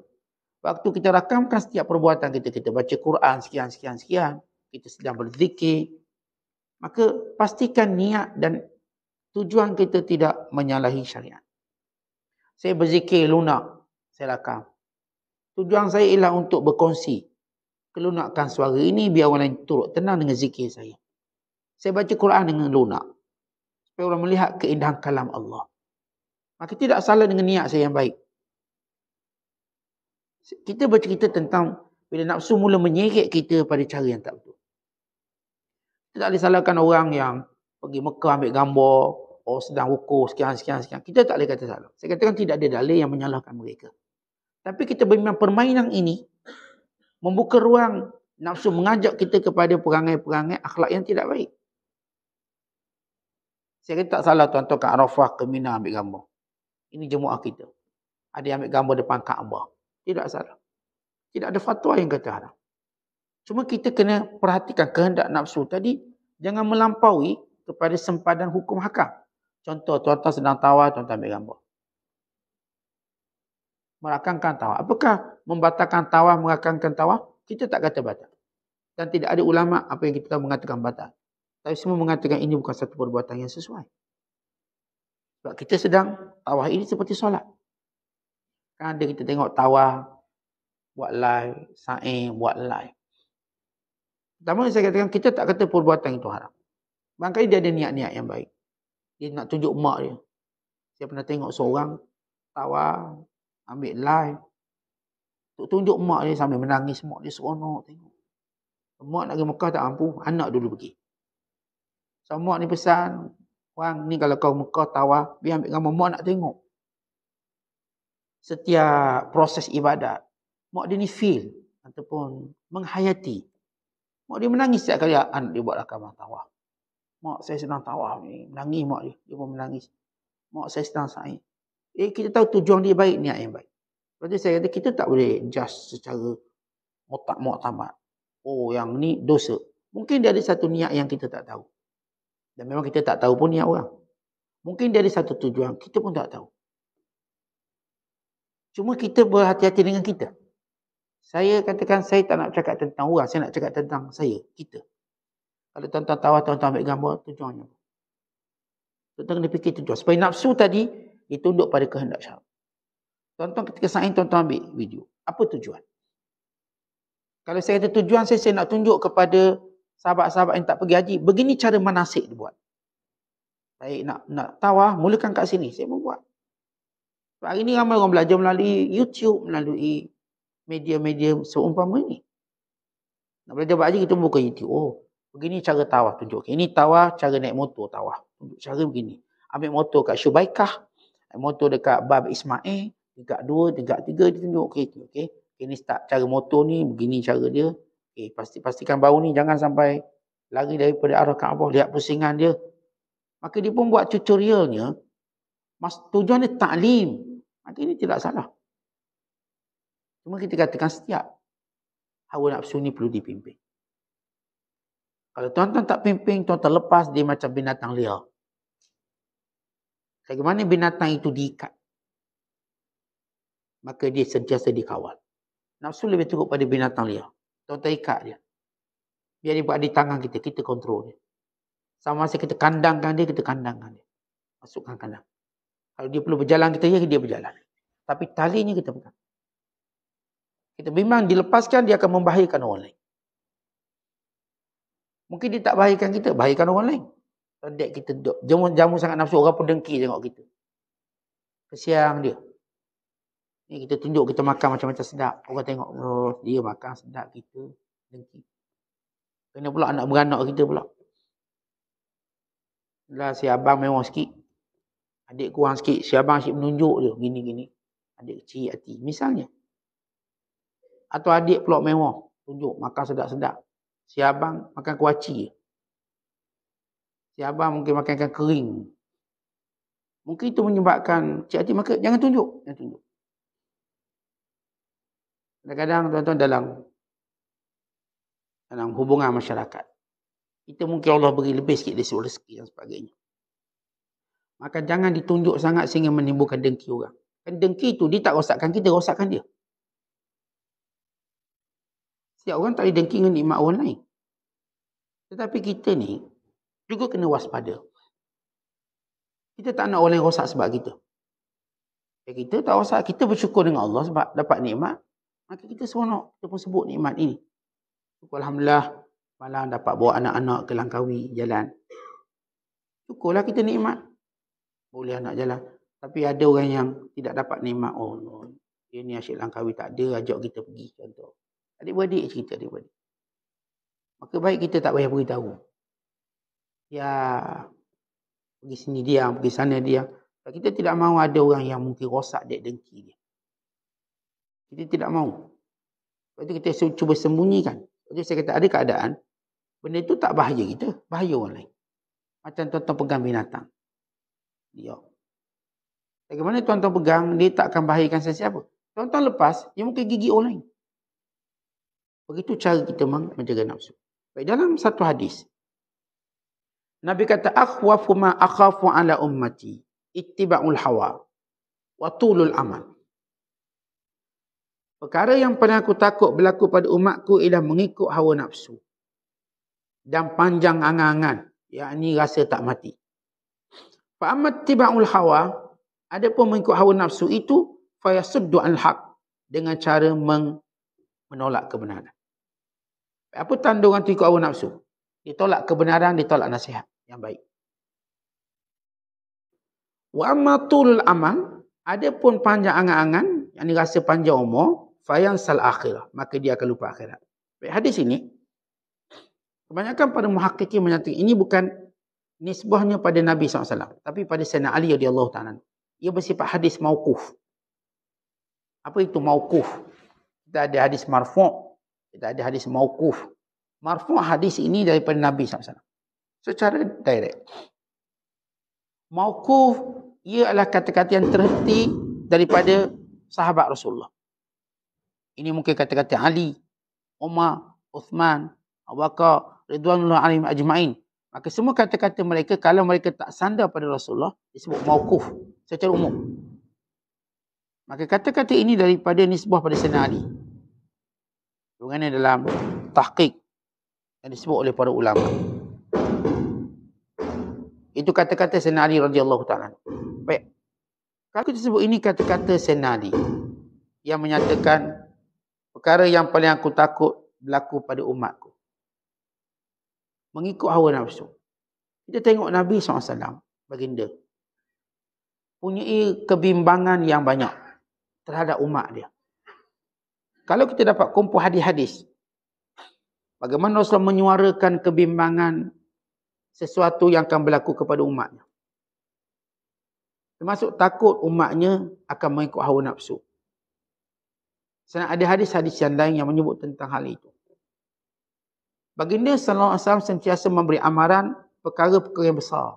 Waktu kita rakamkan setiap perbuatan kita. Kita baca Quran sekian-sekian-sekian. Kita sedang berzikir. Maka pastikan niat dan tujuan kita tidak menyalahi syariat. Saya berzikir lunak, saya lakam. Tujuan saya ialah untuk berkongsi. Kelunakkan suara ini biar orang lain turut tenang dengan zikir saya. Saya baca Quran dengan lunak. Supaya orang melihat keindahan kalam Allah. Maka tidak salah dengan niat saya yang baik. Kita bercerita tentang bila nafsu mula menyeret kita pada cara yang tak betul. Tidak boleh salahkan orang yang pergi Mekah ambil gambar, oh sedang rukuh sekian sekian sekian. Kita tak boleh kata salah. Saya katakan tidak ada dalil yang menyalahkan mereka. Tapi kita bermain permainan ini membuka ruang nafsu mengajak kita kepada perangai-perangai akhlak yang tidak baik. Saya kata tak salah tuan-tuan ke Arafah ke Mina ambil gambar. Ini jemaah kita. Ada yang ambil gambar depan Kaabah. Tidak salah. Tidak ada fatwa yang kata haram. Cuma kita kena perhatikan kehendak nafsu tadi. Jangan melampaui kepada sempadan hukum hakam. Contoh, tuan-tuan sedang tawa, tuan-tuan ambil gambar. Merakangkan tawa. Apakah membatalkan tawa, merakangkan tawa? Kita tak kata batal. Dan tidak ada ulama apa yang kita mengatakan batal. Tapi semua mengatakan ini bukan satu perbuatan yang sesuai. Sebab kita sedang tawa ini seperti solat. Kan ada kita tengok tawa, buat live, sa'i, buat live. Pertama saya katakan kita tak kata perbuatan itu haram. Bangkai dia ada niat-niat yang baik. Dia nak tunjuk mak dia. Saya pernah tengok seorang tawa ambil live untuk tunjuk mak dia sambil menangis mak dia seronok tengok. Mak nak pergi Mekah tak mampu, anak dulu pergi. So mak ni pesan, Wang ni kalau kau Mekah tawa, biar ambil gambar mak nak tengok. Setiap proses ibadat, mak dia ni feel ataupun menghayati Mak dia menangis setiap kali anak dia buat lakaman tawaf. Mak saya sedang tawaf ni. Menangis mak dia. Dia pun menangis. Mak saya sedang sa'i. Eh kita tahu tujuan dia baik, niat yang baik. Berarti saya kata kita tak boleh just secara otak mak tamat. Oh yang ni dosa. Mungkin dia ada satu niat yang kita tak tahu. Dan memang kita tak tahu pun niat orang. Mungkin dia ada satu tujuan. Kita pun tak tahu. Cuma kita berhati-hati dengan kita. Saya katakan saya tak nak cakap tentang orang, saya nak cakap tentang saya, kita. Kalau tuan-tuan tahu, tuan-tuan ambil gambar, tujuannya. Tuan-tuan kena fikir tujuan. Supaya nafsu tadi, ditunduk pada kehendak syarat. Tuan-tuan ketika saya ini, tuan-tuan ambil video. Apa tujuan? Kalau saya kata tujuan saya, saya nak tunjuk kepada sahabat-sahabat yang tak pergi haji. Begini cara manasik dibuat. Saya nak nak tawah, mulakan kat sini. Saya membuat. Sebab hari ini ramai orang belajar melalui YouTube, melalui media-media seumpama ini. Nak belajar buat haji, kita buka YouTube. Oh, begini cara tawah tunjuk. Ini tawah, cara naik motor tawah. Tunjuk cara begini. Ambil motor kat Syubaikah. Ambil motor dekat Bab Ismail. Tingkat dua, tingkat tiga, dia tunjuk. Okey, okey. Okay, ini start cara motor ni, begini cara dia. Okey, pasti, pastikan bau ni jangan sampai lari daripada arah Kaabah. Lihat pusingan dia. Maka dia pun buat tutorialnya. Mas, tujuan dia taklim. Maka ini tidak salah. Cuma kita katakan setiap hawa nafsu ni perlu dipimpin. Kalau tuan-tuan tak pimpin, tuan terlepas dia macam binatang liar. Bagaimana binatang itu diikat? Maka dia sentiasa dikawal. Nafsu lebih teruk pada binatang liar. Tuan-tuan ikat dia. Biar dia berada di tangan kita, kita kontrol dia. Sama masa kita kandangkan dia, kita kandangkan dia. Masukkan kandang. Kalau dia perlu berjalan, kita ya, dia berjalan. Tapi talinya kita pegang. Kita bimbang dilepaskan, dia akan membahayakan orang lain. Mungkin dia tak bahayakan kita, bahayakan orang lain. Tandek kita duduk. Jamu, jamu sangat nafsu, orang pun dengki tengok kita. Kesian dia. Ni kita tunjuk kita makan macam-macam sedap. Orang tengok, oh, dia makan sedap kita. Dengki. Kena pula anak beranak kita pula. Lah si abang memang sikit. Adik kurang sikit. Si abang asyik menunjuk dia. Gini-gini. Adik kecil hati. Misalnya. Atau adik pulak mewah. Tunjuk makan sedap-sedap. Si abang makan kuaci. Si abang mungkin makan ikan kering. Mungkin itu menyebabkan cik hati maka jangan tunjuk. Jangan tunjuk. Kadang-kadang tuan-tuan dalam dalam hubungan masyarakat. Kita mungkin Allah beri lebih sikit dari sebuah rezeki dan sebagainya. Maka jangan ditunjuk sangat sehingga menimbulkan dengki orang. Dan dengki itu dia tak rosakkan kita, rosakkan dia. Setiap orang tak boleh dengki dengan nikmat orang lain. Tetapi kita ni juga kena waspada. Kita tak nak orang lain rosak sebab kita. Ya, kita tak rosak. Kita bersyukur dengan Allah sebab dapat nikmat. Maka kita seronok. Kita pun sebut nikmat ini. Syukur Alhamdulillah. Malam dapat bawa anak-anak ke Langkawi jalan. Syukurlah kita nikmat. Boleh anak jalan. Tapi ada orang yang tidak dapat nikmat. Oh, dia ni asyik Langkawi tak ada. Ajak kita pergi contoh. Adik-beradik cerita adik-beradik. Maka baik kita tak payah beritahu. Ya, pergi sini dia, pergi sana dia. Sebab kita tidak mahu ada orang yang mungkin rosak dek dengki dia. Kita tidak mahu. Sebab itu kita cuba sembunyikan. Sebab itu saya kata ada keadaan, benda itu tak bahaya kita, bahaya orang lain. Macam tuan-tuan pegang binatang. Ya. Bagaimana tuan-tuan pegang, dia tak akan bahayakan sesiapa. Tuan-tuan lepas, dia mungkin gigi orang lain. Begitu cara kita menjaga nafsu. Baik, dalam satu hadis. Nabi kata, Akhwafu ma akhafu ala ummati. Ittiba'ul hawa. Watulul amal. Perkara yang pernah aku takut berlaku pada umatku ialah mengikut hawa nafsu. Dan panjang angan-angan. Yang ini rasa tak mati. Fa'amat tiba'ul hawa. Ada pun mengikut hawa nafsu itu. Faya suddu'an haq. Dengan cara menolak kebenaran. Apa tanda orang tu ikut hawa nafsu? Dia tolak kebenaran, dia tolak nasihat yang baik. Wa amma tulul amal, adapun panjang angan-angan, yang ni rasa panjang umur, fayang sal akhirah, maka dia akan lupa akhirat. Baik, hadis ini, kebanyakan pada muhakkiki menyatakan, ini bukan nisbahnya pada Nabi SAW, tapi pada Sena Ali radiyallahu ta'ala. Ia bersifat hadis maukuf. Apa itu maukuf? Kita ada hadis marfu' Kita ada hadis maukuf. Marfu' hadis ini daripada Nabi SAW. Secara direct. Maukuf, ia adalah kata-kata yang terhenti daripada sahabat Rasulullah. Ini mungkin kata-kata Ali, Umar, Uthman, Abu Bakar, Ridwanullah Alim Ajma'in. Maka semua kata-kata mereka, kalau mereka tak sandar pada Rasulullah, disebut maukuf secara umum. Maka kata-kata ini daripada nisbah pada Sena Ali. Bukan dalam tahqiq yang disebut oleh para ulama. Itu kata-kata Senadi radhiyallahu taala. Baik. Kalau kita sebut ini kata-kata Senadi yang menyatakan perkara yang paling aku takut berlaku pada umatku. Mengikut hawa nafsu. Kita tengok Nabi SAW, baginda. Punyai kebimbangan yang banyak terhadap umat dia. Kalau kita dapat kumpul hadis-hadis, bagaimana Rasulullah menyuarakan kebimbangan sesuatu yang akan berlaku kepada umatnya. Termasuk takut umatnya akan mengikut hawa nafsu. Sebab ada hadis-hadis yang lain yang menyebut tentang hal itu. Baginda SAW sentiasa memberi amaran perkara-perkara yang besar.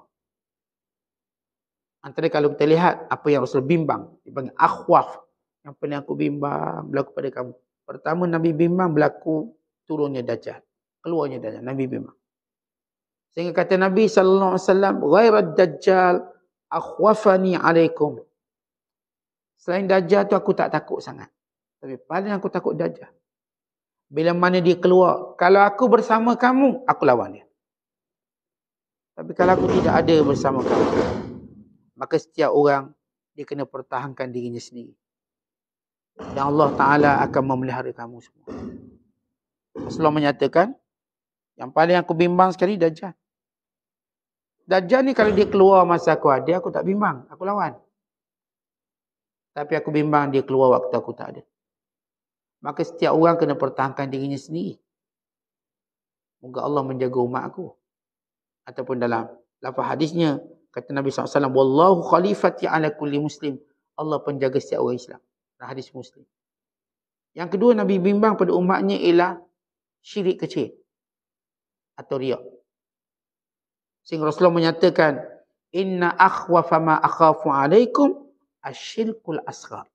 Antara kalau kita lihat apa yang Rasul bimbang. Dia panggil akhwaf. Yang pernah aku bimbang berlaku pada kamu. Pertama Nabi Bimbang berlaku turunnya dajjal. Keluarnya dajjal Nabi Bimbang. Sehingga kata Nabi sallallahu alaihi wasallam, "Ghairad dajjal akhwafani alaikum." Selain dajjal tu aku tak takut sangat. Tapi paling aku takut dajjal. Bila mana dia keluar, kalau aku bersama kamu, aku lawan dia. Tapi kalau aku tidak ada bersama kamu, maka setiap orang dia kena pertahankan dirinya sendiri. Dan Allah Ta'ala akan memelihara kamu semua. Rasulullah menyatakan, yang paling aku bimbang sekali, Dajjal. Dajjal ni kalau dia keluar masa aku ada, aku tak bimbang. Aku lawan. Tapi aku bimbang dia keluar waktu aku tak ada. Maka setiap orang kena pertahankan dirinya sendiri. Moga Allah menjaga umat aku. Ataupun dalam lafaz hadisnya, kata Nabi SAW, Wallahu khalifati ala kulli muslim. Allah penjaga setiap orang Islam hadis muslim. Yang kedua Nabi bimbang pada umatnya ialah syirik kecil atau riak. Sehingga Rasulullah menyatakan inna akhwafa ma akhafu alaikum asyirkul asghar.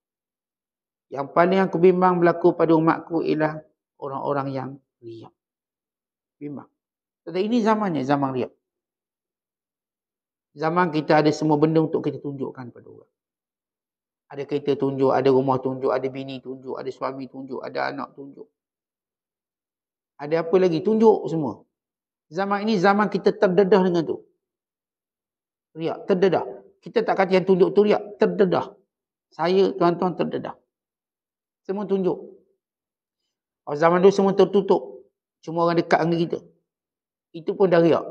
Yang paling aku bimbang berlaku pada umatku ialah orang-orang yang riak. Bimbang. Tetapi ini zamannya zaman riak. Zaman kita ada semua benda untuk kita tunjukkan pada orang. Ada kereta tunjuk, ada rumah tunjuk, ada bini tunjuk, ada suami tunjuk, ada anak tunjuk. Ada apa lagi? Tunjuk semua. Zaman ini zaman kita terdedah dengan tu. Riak, terdedah. Kita tak kata yang tunjuk tu riak, terdedah. Saya tuan-tuan terdedah. Semua tunjuk. Oh, zaman dulu semua tertutup. Cuma orang dekat dengan kita. Itu pun dah riak.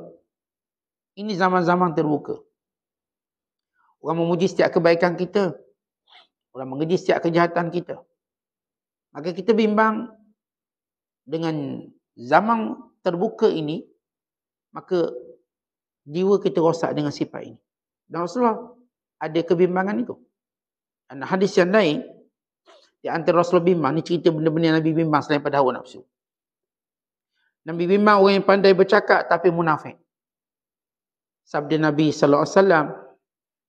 Ini zaman-zaman terbuka. Orang memuji setiap kebaikan kita. Kita. Orang mengerja setiap kejahatan kita. Maka kita bimbang dengan zaman terbuka ini, maka jiwa kita rosak dengan sifat ini. Dan Rasulullah ada kebimbangan itu. Dan hadis yang lain, di antara Rasulullah bimbang, ni cerita benda-benda Nabi bimbang selain pada hawa nafsu. Nabi bimbang orang yang pandai bercakap tapi munafik. Sabda Nabi Sallallahu Alaihi Wasallam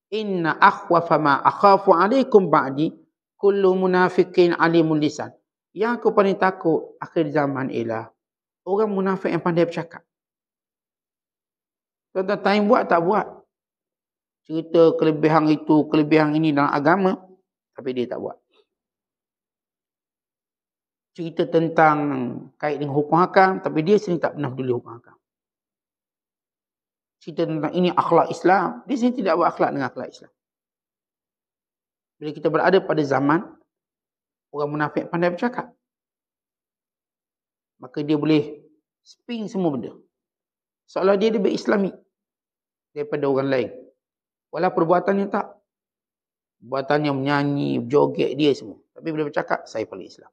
Inna akhwafa ma akhafu alaikum ba'di kullu munafiqin alimul lisan. Yang aku paling takut akhir zaman ialah orang munafik yang pandai bercakap. Tuan-tuan, time buat tak buat. Cerita kelebihan itu, kelebihan ini dalam agama. Tapi dia tak buat. Cerita tentang kait dengan hukum hakam. Tapi dia sendiri tak pernah peduli hukum hakam cerita tentang ini akhlak Islam. Di sini tidak berakhlak dengan akhlak Islam. Bila kita berada pada zaman, orang munafik pandai bercakap. Maka dia boleh spin semua benda. Seolah dia lebih islami daripada orang lain. Walau perbuatannya tak. Perbuatannya menyanyi, joget dia semua. Tapi bila bercakap, saya paling Islam.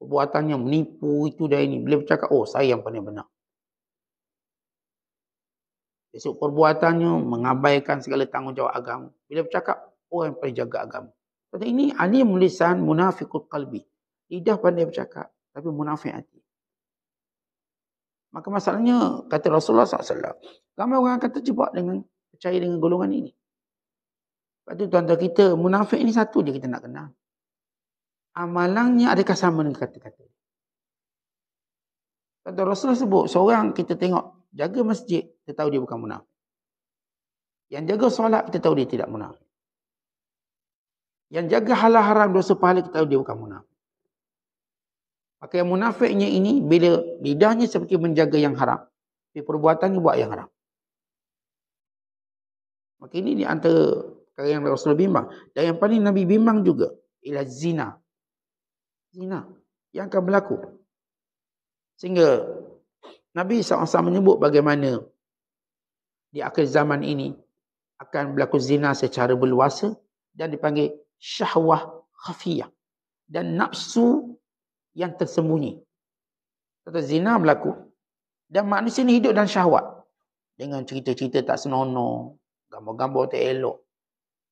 Perbuatannya menipu itu dan ini. Bila bercakap, oh saya yang paling benar. Esok perbuatannya mengabaikan segala tanggungjawab agama. Bila bercakap, orang yang paling jaga agama. Kata ini ani mulisan munafiqul qalbi. tidak pandai bercakap, tapi munafik hati. Maka masalahnya, kata Rasulullah SAW, ramai orang akan terjebak dengan percaya dengan golongan ini. Lepas tu tuan-tuan kita, munafik ini satu je kita nak kenal. Amalannya adakah sama dengan kata-kata? Tuan-tuan Rasulullah sebut, seorang kita tengok jaga masjid, kita tahu dia bukan munafik. Yang jaga solat, kita tahu dia tidak munafik. Yang jaga halal haram dosa pahala, kita tahu dia bukan munafik. Maka yang munafiknya ini, bila lidahnya seperti menjaga yang haram, tapi perbuatannya buat yang haram. Maka ini di antara perkara yang Rasulullah bimbang. Dan yang paling Nabi bimbang juga, ialah zina. Zina yang akan berlaku. Sehingga Nabi SAW menyebut bagaimana di akhir zaman ini akan berlaku zina secara berluasa dan dipanggil syahwah khafiyah dan nafsu yang tersembunyi. Kata zina berlaku dan manusia ini hidup dalam syahwat dengan cerita-cerita tak senonoh, gambar-gambar tak elok.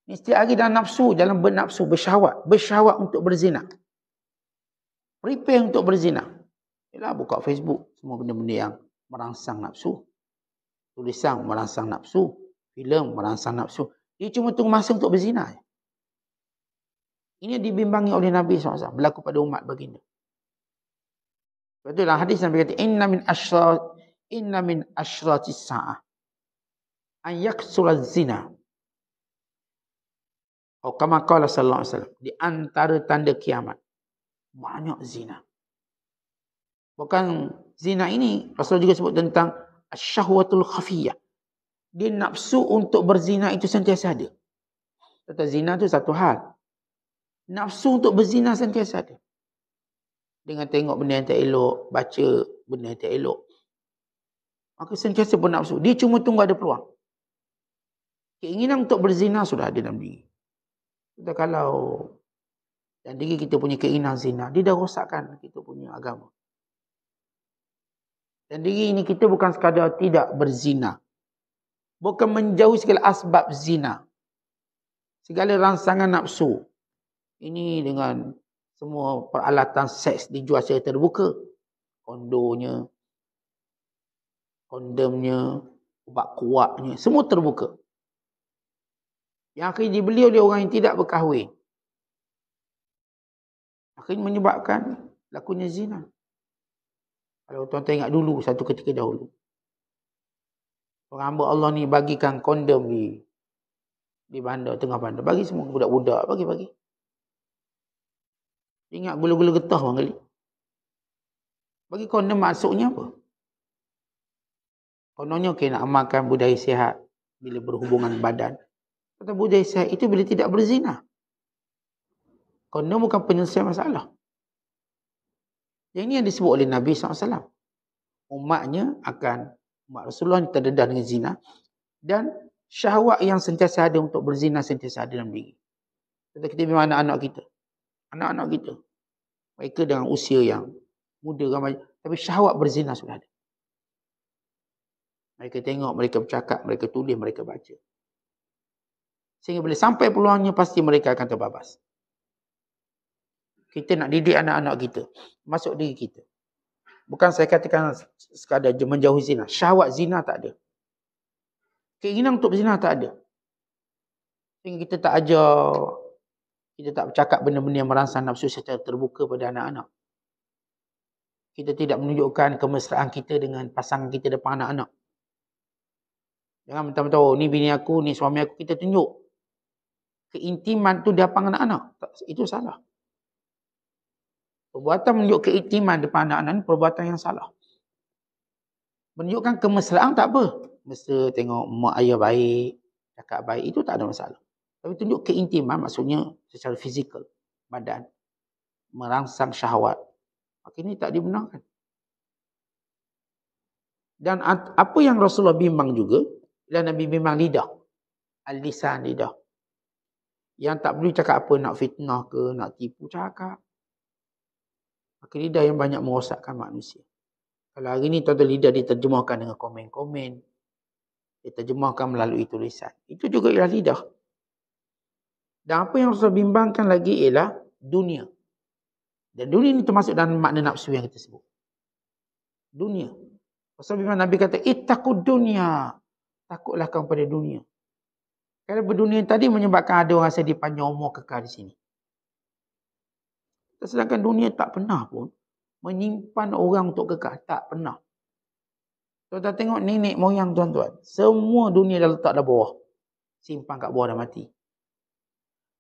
Ini setiap dalam nafsu, dalam bernafsu, bersyahwat. Bersyahwat untuk berzina. Prepare untuk berzina. Yalah, buka Facebook. Semua benda-benda yang merangsang nafsu tulisan merangsang nafsu, filem merangsang nafsu. Dia cuma tunggu masa untuk berzina. Ini dibimbangi oleh Nabi SAW. Berlaku pada umat begini. Sebab itulah hadis Nabi kata, Inna min asyrat, inna min asyratis sa'ah. An yaksulaz zina. Hukama kala sallallahu alaihi wasallam. Di antara tanda kiamat. Banyak zina. Bukan zina ini. Rasul juga sebut tentang syahwatul khafiyah. Dia nafsu untuk berzina itu sentiasa ada. Kata zina itu satu hal. Nafsu untuk berzina sentiasa ada. Dengan tengok benda yang tak elok, baca benda yang tak elok. Maka sentiasa pun nafsu. Dia cuma tunggu ada peluang. Keinginan untuk berzina sudah ada dalam diri. Kita kalau dan diri kita punya keinginan zina, dia dah rosakkan kita punya agama. Dan diri ini kita bukan sekadar tidak berzina. Bukan menjauhi segala asbab zina. Segala rangsangan nafsu. Ini dengan semua peralatan seks dijual secara terbuka. Kondonya, kondomnya, ubat kuatnya, semua terbuka. Yang akhirnya dibeli oleh orang yang tidak berkahwin. Akhirnya menyebabkan lakunya zina. Kalau tuan tengok dulu satu ketika dahulu. Orang Allah ni bagikan kondom di di bandar, tengah bandar. Bagi semua budak-budak, bagi-bagi. Ingat gula-gula getah orang kali. Bagi kondom masuknya apa? Kononnya okey nak amalkan budaya sihat bila berhubungan badan. Kata budaya sihat itu bila tidak berzina. Kondom bukan penyelesaian masalah. Yang ini yang disebut oleh Nabi SAW. Umatnya akan, umat Rasulullah ini terdedah dengan zina. Dan syahwat yang sentiasa ada untuk berzina sentiasa ada dalam diri. Kita kita memang anak-anak kita. Anak-anak kita. Mereka dengan usia yang muda ramai. Tapi syahwat berzina sudah ada. Mereka tengok, mereka bercakap, mereka tulis, mereka baca. Sehingga bila sampai peluangnya, pasti mereka akan terbabas kita nak didik anak-anak kita. Masuk diri kita. Bukan saya katakan sekadar menjauhi zina. Syahwat zina tak ada. Keinginan untuk zina tak ada. Sehingga kita tak ajar, kita tak bercakap benda-benda yang merangsang nafsu secara terbuka pada anak-anak. Kita tidak menunjukkan kemesraan kita dengan pasangan kita depan anak-anak. Jangan minta-minta, oh, ni bini aku, ni suami aku, kita tunjuk. Keintiman tu depan anak-anak. Itu salah. Perbuatan menunjuk keiktiman depan anak-anak ni perbuatan yang salah. Menunjukkan kemesraan tak apa. Mesra tengok mak ayah baik, kakak baik, itu tak ada masalah. Tapi tunjuk keintiman maksudnya secara fizikal, badan. Merangsang syahwat. Maka ini tak dibenarkan. Dan apa yang Rasulullah bimbang juga, dan Nabi bimbang lidah. Al-lisan lidah. Yang tak perlu cakap apa, nak fitnah ke, nak tipu, cakap. Maka lidah yang banyak merosakkan manusia. Kalau hari ni tuan-tuan lidah diterjemahkan dengan komen-komen. Diterjemahkan melalui tulisan. Itu juga ialah lidah. Dan apa yang Rasulullah bimbangkan lagi ialah dunia. Dan dunia ini termasuk dalam makna nafsu yang kita sebut. Dunia. Rasulullah bimbang Nabi kata, eh takut dunia. Takutlah kamu pada dunia. Kerana berdunia tadi menyebabkan ada orang rasa dipanjang umur kekal di sini. Sedangkan dunia tak pernah pun menyimpan orang untuk kekal. Tak pernah. Tuan-tuan tengok nenek moyang tuan-tuan. Semua dunia dah letak dah bawah. Simpan kat bawah dah mati.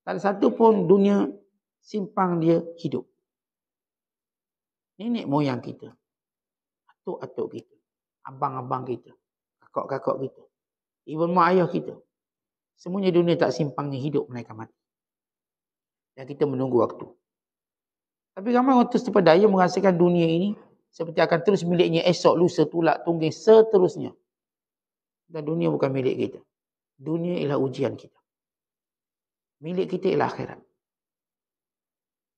Tak ada satu pun dunia simpang dia hidup. Nenek moyang kita. Atuk-atuk kita. Abang-abang kita. Kakak-kakak kita. ibu mak ayah kita. Semuanya dunia tak simpangnya hidup mereka mati. Dan kita menunggu waktu. Tapi ramai orang terus terpedaya menghasilkan dunia ini seperti akan terus miliknya esok, lusa, tulak, tungging, seterusnya. Dan dunia bukan milik kita. Dunia ialah ujian kita. Milik kita ialah akhirat.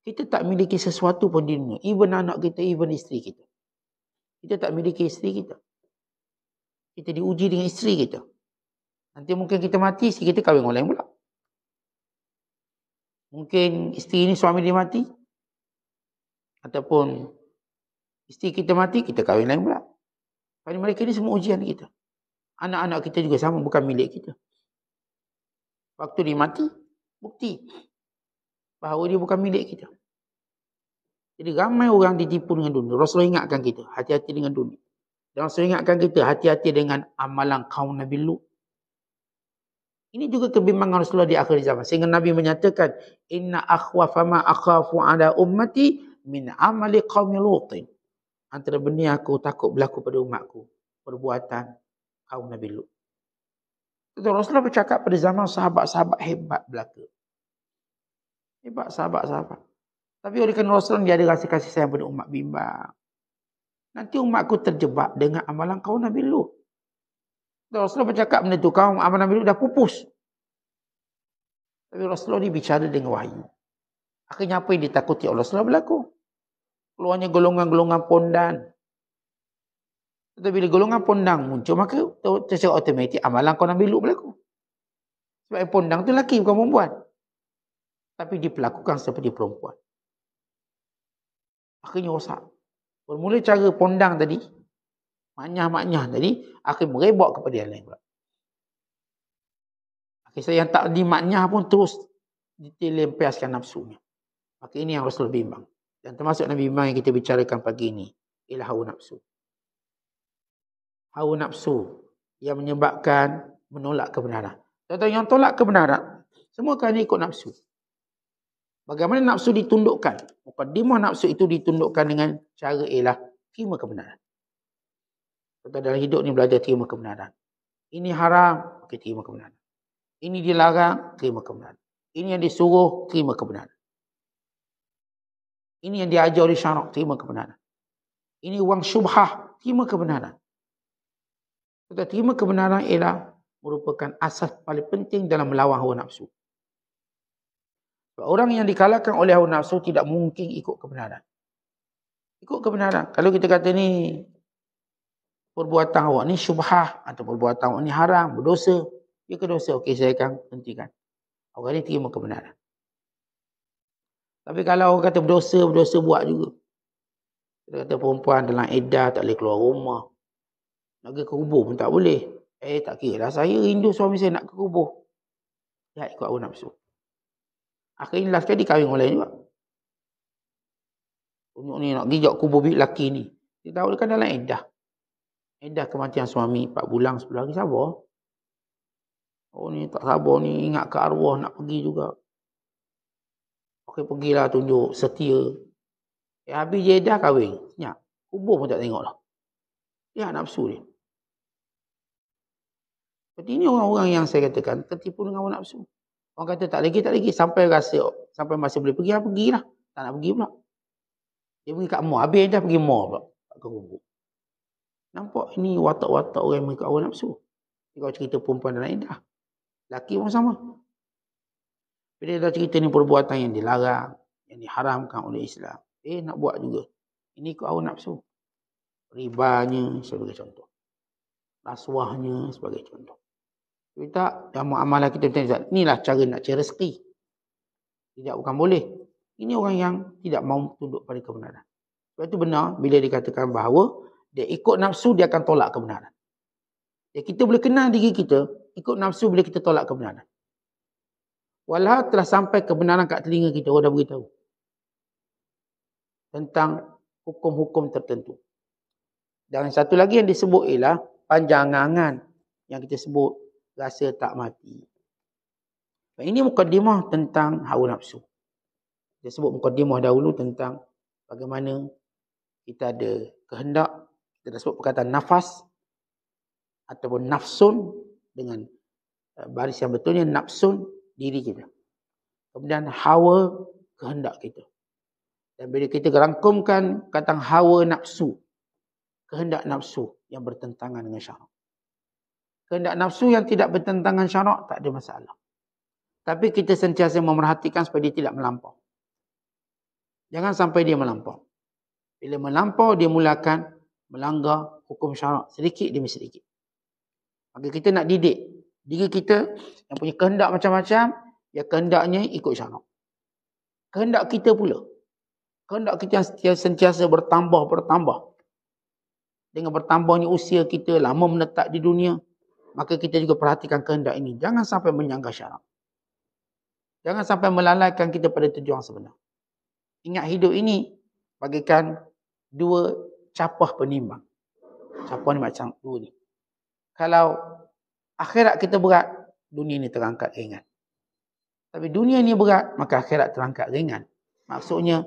Kita tak miliki sesuatu pun di dunia. Even anak kita, even isteri kita. Kita tak miliki isteri kita. Kita diuji dengan isteri kita. Nanti mungkin kita mati, isteri kita kahwin orang lain pula. Mungkin isteri ini suami dia mati, ataupun isteri kita mati, kita kahwin lain pula. Pada mereka ni semua ujian kita. Anak-anak kita juga sama, bukan milik kita. Waktu dia mati, bukti bahawa dia bukan milik kita. Jadi ramai orang ditipu dengan dunia. Rasulullah ingatkan kita, hati-hati dengan dunia. Dan Rasulullah ingatkan kita, hati-hati dengan amalan kaum Nabi Lu. Ini juga kebimbangan Rasulullah di akhir zaman. Sehingga Nabi menyatakan, Inna akhwafama akhafu ala ummati min amali qaumi Lut. Antara benih aku takut berlaku pada umatku, perbuatan kaum Nabi Lut. Itu Rasulullah bercakap pada zaman sahabat-sahabat hebat belaka. Hebat sahabat-sahabat. Tapi oleh kerana Rasulullah dia ada rasa kasih sayang pada umat bimbang. Nanti umatku terjebak dengan amalan kaum Nabi Lut. Dan Rasulullah bercakap benda itu, kaum amalan Nabi Lut dah pupus. Tapi Rasulullah ni bicara dengan wahyu. Akhirnya apa yang ditakuti Allah SWT berlaku? Keluarnya golongan-golongan pondan. Tetapi bila golongan pondan muncul, maka secara otomatik amalan kau nak beluk berlaku. Sebab pondan tu lelaki bukan perempuan. Tapi diperlakukan seperti perempuan. Akhirnya rosak. Bermula cara pondan tadi, maknyah-maknyah tadi, akhirnya merebak kepada yang lain pula. Akhirnya yang tak dimaknyah pun terus ditilempiaskan nafsunya. Maka ini yang Rasul bimbang. Dan termasuk Nabi bimbang yang kita bicarakan pagi ini. Ialah hawa nafsu. Hawa nafsu yang menyebabkan menolak kebenaran. tuan yang tolak kebenaran, semua kerana ikut nafsu. Bagaimana nafsu ditundukkan? Mukaddimah nafsu itu ditundukkan dengan cara ialah terima kebenaran. tuan dalam hidup ni belajar terima kebenaran. Ini haram, kita terima kebenaran. Ini dilarang, terima kebenaran. Ini yang disuruh, terima kebenaran. Ini yang diajar oleh syarak. Terima kebenaran. Ini wang syubhah. Terima kebenaran. Kita terima kebenaran ialah merupakan asas paling penting dalam melawan hawa nafsu. Orang yang dikalahkan oleh hawa nafsu tidak mungkin ikut kebenaran. Ikut kebenaran. Kalau kita kata ni perbuatan awak ni syubhah atau perbuatan awak ni haram, berdosa. Dia ke dosa? Okey, saya akan hentikan. Orang ni terima kebenaran. Tapi kalau orang kata berdosa, berdosa buat juga. Dia kata perempuan dalam edah tak boleh keluar rumah. Nak pergi ke kubur pun tak boleh. Eh tak kira lah saya rindu suami saya nak ke kubur. Ya ikut aku nafsu. Akhirnya last kali kahwin oleh juga. Tunjuk ni nak gijak kubur lelaki ni. Dia tahu kan dalam edah. Edah kematian suami 4 bulan 10 hari sabar. Oh ni tak sabar ni ingat ke arwah nak pergi juga pergi lah tunjuk setia. Ya, Habis jedah kahwin. Senyap. Kubur pun tak tengok lah. Ya, nafsu dia. Seperti ini orang-orang yang saya katakan, tertipu dengan orang nak nafsu. Orang kata tak lagi, tak lagi. Sampai rasa, sampai masa boleh pergi, lah, pergilah. Tak nak pergi pula. Dia pergi kat mall. Habis dah pergi mall pula. Tak ke kubur. Nampak ini watak-watak orang yang mengikut orang nafsu. Kalau cerita perempuan dan Aidah. Laki pun sama. Bila dah cerita ni perbuatan yang dilarang, yang diharamkan oleh Islam. Eh, nak buat juga. Ini ikut awal nafsu. Ribanya sebagai contoh. Rasuahnya sebagai contoh. Kita tak, dalam amalan kita, kita tanya, inilah cara nak cari rezeki. Tidak bukan boleh. Ini orang yang tidak mau tunduk pada kebenaran. Sebab itu benar bila dikatakan bahawa dia ikut nafsu, dia akan tolak kebenaran. Ya, kita boleh kenal diri kita, ikut nafsu bila kita tolak kebenaran. Walau telah sampai kebenaran kat telinga kita, orang dah beritahu. Tentang hukum-hukum tertentu. Dan satu lagi yang disebut ialah panjangangan yang kita sebut rasa tak mati. Dan ini mukadimah tentang hawa nafsu. Kita sebut mukadimah dahulu tentang bagaimana kita ada kehendak. Kita dah sebut perkataan nafas ataupun nafsun dengan eh, baris yang betulnya nafsun diri kita. Kemudian hawa kehendak kita. Dan bila kita gerangkumkan kata hawa nafsu. Kehendak nafsu yang bertentangan dengan syarak. Kehendak nafsu yang tidak bertentangan syarak tak ada masalah. Tapi kita sentiasa memerhatikan supaya dia tidak melampau. Jangan sampai dia melampau. Bila melampau dia mulakan melanggar hukum syarak sedikit demi sedikit. Maka kita nak didik diri kita yang punya kehendak macam-macam ya kehendaknya ikut syarak kehendak kita pula kehendak kita yang sentiasa bertambah-bertambah dengan bertambahnya usia kita lama menetap di dunia maka kita juga perhatikan kehendak ini jangan sampai menyanggah syarak jangan sampai melalaikan kita pada tujuan sebenar ingat hidup ini bagikan dua capah penimbang capah ni macam dua ni kalau akhirat kita berat, dunia ni terangkat ringan. Tapi dunia ni berat, maka akhirat terangkat ringan. Maksudnya,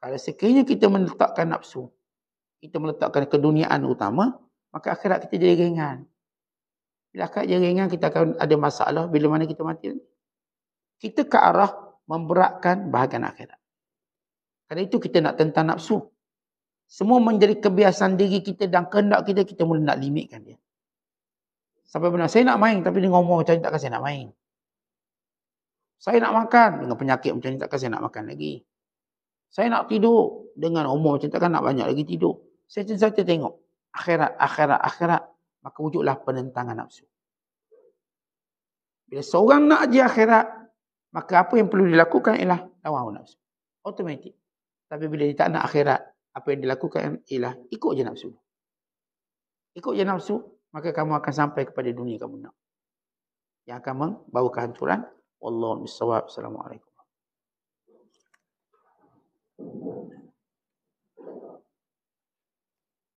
kalau sekiranya kita meletakkan nafsu, kita meletakkan keduniaan utama, maka akhirat kita jadi ringan. Bila akhirat jadi ringan, kita akan ada masalah bila mana kita mati. Kita ke arah memberatkan bahagian akhirat. Karena itu kita nak tentang nafsu. Semua menjadi kebiasaan diri kita dan kehendak kita, kita mula nak limitkan dia. Sampai benar saya nak main tapi dia ngomong macam ni takkan saya nak main. Saya nak makan dengan penyakit macam ni takkan saya nak makan lagi. Saya nak tidur dengan umur macam takkan nak banyak lagi tidur. Saya cinta tengok akhirat, akhirat, akhirat. Maka wujudlah penentangan nafsu. Bila seorang nak je akhirat, maka apa yang perlu dilakukan ialah lawan nafsu. Automatik. Tapi bila dia tak nak akhirat, apa yang dilakukan ialah ikut je nafsu. Ikut je nafsu, maka kamu akan sampai kepada dunia kamu nak. Yang akan membawa kehancuran. Wallahu misawab. Assalamualaikum. Thank you.